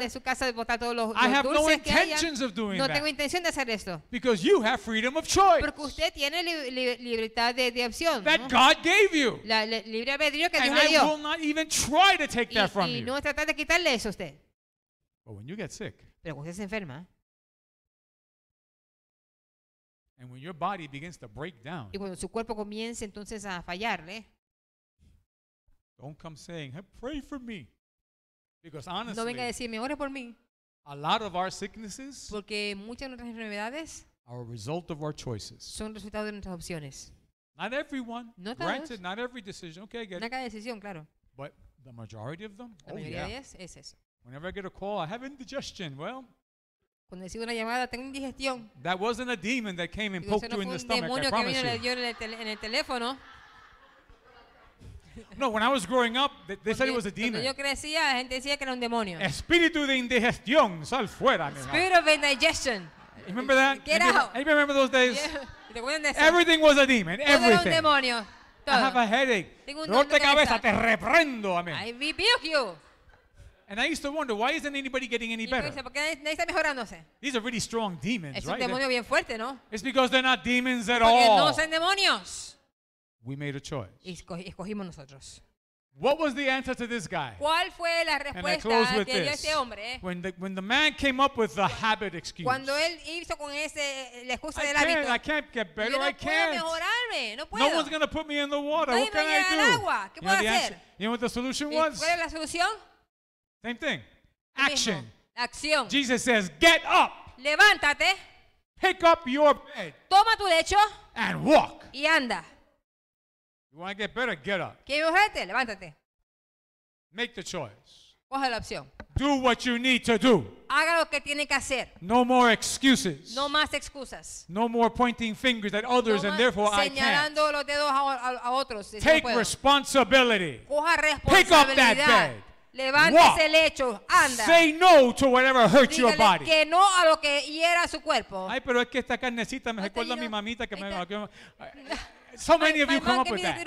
Speaker 2: Los, I have no intentions of doing no that.
Speaker 1: Because you have freedom
Speaker 2: of choice. Porque usted tiene li li libertad de, de opción. That God gave you. La, libre albedrío que Dios and I dio. will not even try to take y, that from y you. No tratar de quitarle eso a usted. But when you get sick, Pero usted se enferma,
Speaker 1: and when your body begins to break down,
Speaker 2: y cuando su cuerpo comience entonces a fallarle,
Speaker 1: don't come saying, hey, pray for me. Because honestly, no venga a
Speaker 2: decirme, ore por mí.
Speaker 1: A lot of our sicknesses
Speaker 2: Porque muchas de nuestras enfermedades
Speaker 1: are a result of our choices.
Speaker 2: son resultado de nuestras opciones. Not everyone, no granted,
Speaker 1: not every decision, okay,
Speaker 2: get no cada decisión, claro.
Speaker 1: But the majority of them, La oh mayoría yeah. de ellas es eso. Whenever I get a call, I have indigestion. Well,
Speaker 2: Cuando recibo una llamada, tengo indigestión.
Speaker 1: That wasn't a demon that came and Digo, poked you in the un stomach, I demonio que promise vino le dio
Speaker 2: en el, teléfono.
Speaker 1: No, when I was growing up, they, they said it was a demon. yo
Speaker 2: crecía, la gente decía que era un demonio.
Speaker 1: Espíritu de indigestión, sal fuera, mi hermano.
Speaker 2: Spirit of indigestion.
Speaker 1: You remember that? Get Anybody- out. remember those days?
Speaker 2: ¿Te Everything was a
Speaker 1: demon, Todo era un everything.
Speaker 2: demonio. I have a
Speaker 1: headache. Tengo un Dolor de cabeza, cabeza. te reprendo, amén. I
Speaker 2: rebuke you. And I used to wonder,
Speaker 1: why isn't anybody getting any better?
Speaker 2: dice,
Speaker 1: These are really strong demons, Es un right? demonio
Speaker 2: bien fuerte, ¿no?
Speaker 1: It's because they're not demons at Porque all. no
Speaker 2: demonios.
Speaker 1: We made a choice.
Speaker 2: Y escogimos nosotros.
Speaker 1: What was the answer to this guy?
Speaker 2: ¿Cuál fue la And I close with this. este hombre? eh? When
Speaker 1: the, when the man came up with the habit excuse, Cuando
Speaker 2: él hizo con ese, la excusa I del can't, I can
Speaker 1: can't get better, I no I can't.
Speaker 2: mejorarme, no No one's going
Speaker 1: to put me in the water. What can I do? agua.
Speaker 2: ¿Qué puedo hacer?
Speaker 1: you know what the solution was? ¿Cuál es la solución? Same thing.
Speaker 2: Action. Acción.
Speaker 1: Jesus says, get up.
Speaker 2: Levántate.
Speaker 1: Pick up your bed.
Speaker 2: Toma tu lecho.
Speaker 1: And walk. Y anda. You want to get better? Get up.
Speaker 2: ¿Quieres Levántate. Make the choice. Coge la opción.
Speaker 1: Do what you need to do.
Speaker 2: Haga lo que tiene que hacer.
Speaker 1: No more excuses.
Speaker 2: No más excusas.
Speaker 1: No more pointing fingers at others no and therefore I can't.
Speaker 2: Señalando los dedos a, a, a otros. Take no
Speaker 1: responsibility.
Speaker 2: Coja responsabilidad. Pick up that bed. Levántese el lecho, anda. Say no
Speaker 1: to your body. que
Speaker 2: no a lo que hiera su cuerpo. Ay, pero
Speaker 1: es que esta carnecita me recuerda a mi mamita que me... So many of you come up with that.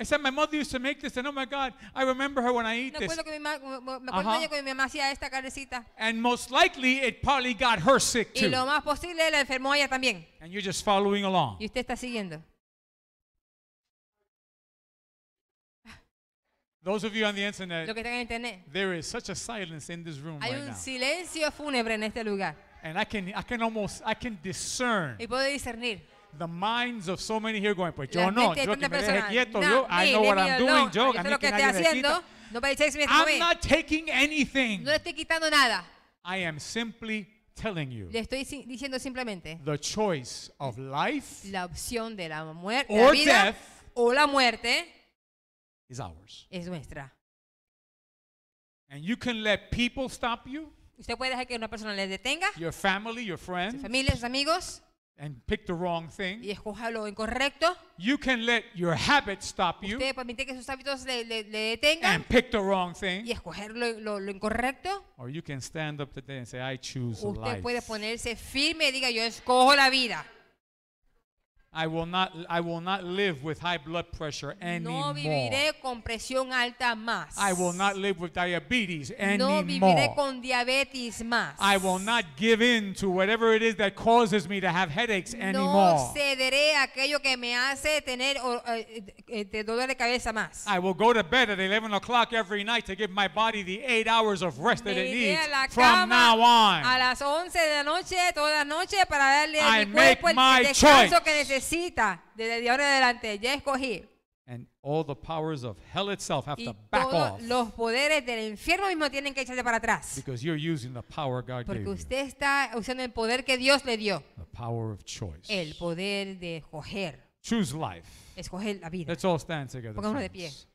Speaker 1: I said my mother used to make this, and oh my God, I remember her when I eat this.
Speaker 2: Uh-huh.
Speaker 1: And most likely, it probably got her sick too.
Speaker 2: And
Speaker 1: you're just following along. Those of you on the internet, Lo que están en internet. there is such a silence in this room Hay right un now.
Speaker 2: silencio fúnebre en este lugar.
Speaker 1: And I can, I can almost, I can discern Y puedo discernir. the minds of so many here going, pues yo no, mentes de yo que tanta me deje quieto, No, yo, I mire, know what I'm doing, yo, esto a es lo que que estoy me haciendo.
Speaker 2: No me echéis I'm not taking anything. No le estoy quitando nada.
Speaker 1: I am simply telling you
Speaker 2: Le estoy diciendo simplemente
Speaker 1: the choice of life
Speaker 2: la opción de la muerte, la Or vida death. o la muerte is ours. Es nuestra.
Speaker 1: And you can let people stop
Speaker 2: you. Usted puede dejar que una persona le detenga.
Speaker 1: Your family, your friends. Su
Speaker 2: familia, sus amigos. And pick the wrong thing. Y escoja lo incorrecto. You can let your habits stop you. Usted permite que sus hábitos le, le, le detengan. And pick the wrong thing. Y escoger lo, lo, lo incorrecto. Or
Speaker 1: you can stand up today and say, I choose Usted life.
Speaker 2: puede ponerse firme y diga, yo escojo la vida.
Speaker 1: I will not, I will not live with high blood pressure anymore. No viviré
Speaker 2: con presión alta más. I will
Speaker 1: not live with diabetes anymore. No viviré con
Speaker 2: diabetes más.
Speaker 1: I will not give in to whatever it is that causes me to have headaches anymore.
Speaker 2: Eh, eh,
Speaker 1: I will go to bed at 11 o'clock every night to give my body the eight hours of rest that it needs from now on. A
Speaker 2: las 11 de la noche, toda la noche para darle a mi necesita desde ahora en adelante. Ya escogí.
Speaker 1: Y todos
Speaker 2: Los poderes del infierno mismo tienen que echarse para atrás.
Speaker 1: Porque usted
Speaker 2: está usando el poder que Dios le dio. El poder de escoger.
Speaker 1: Escoger la vida. Let's all Pongámonos de
Speaker 2: pie.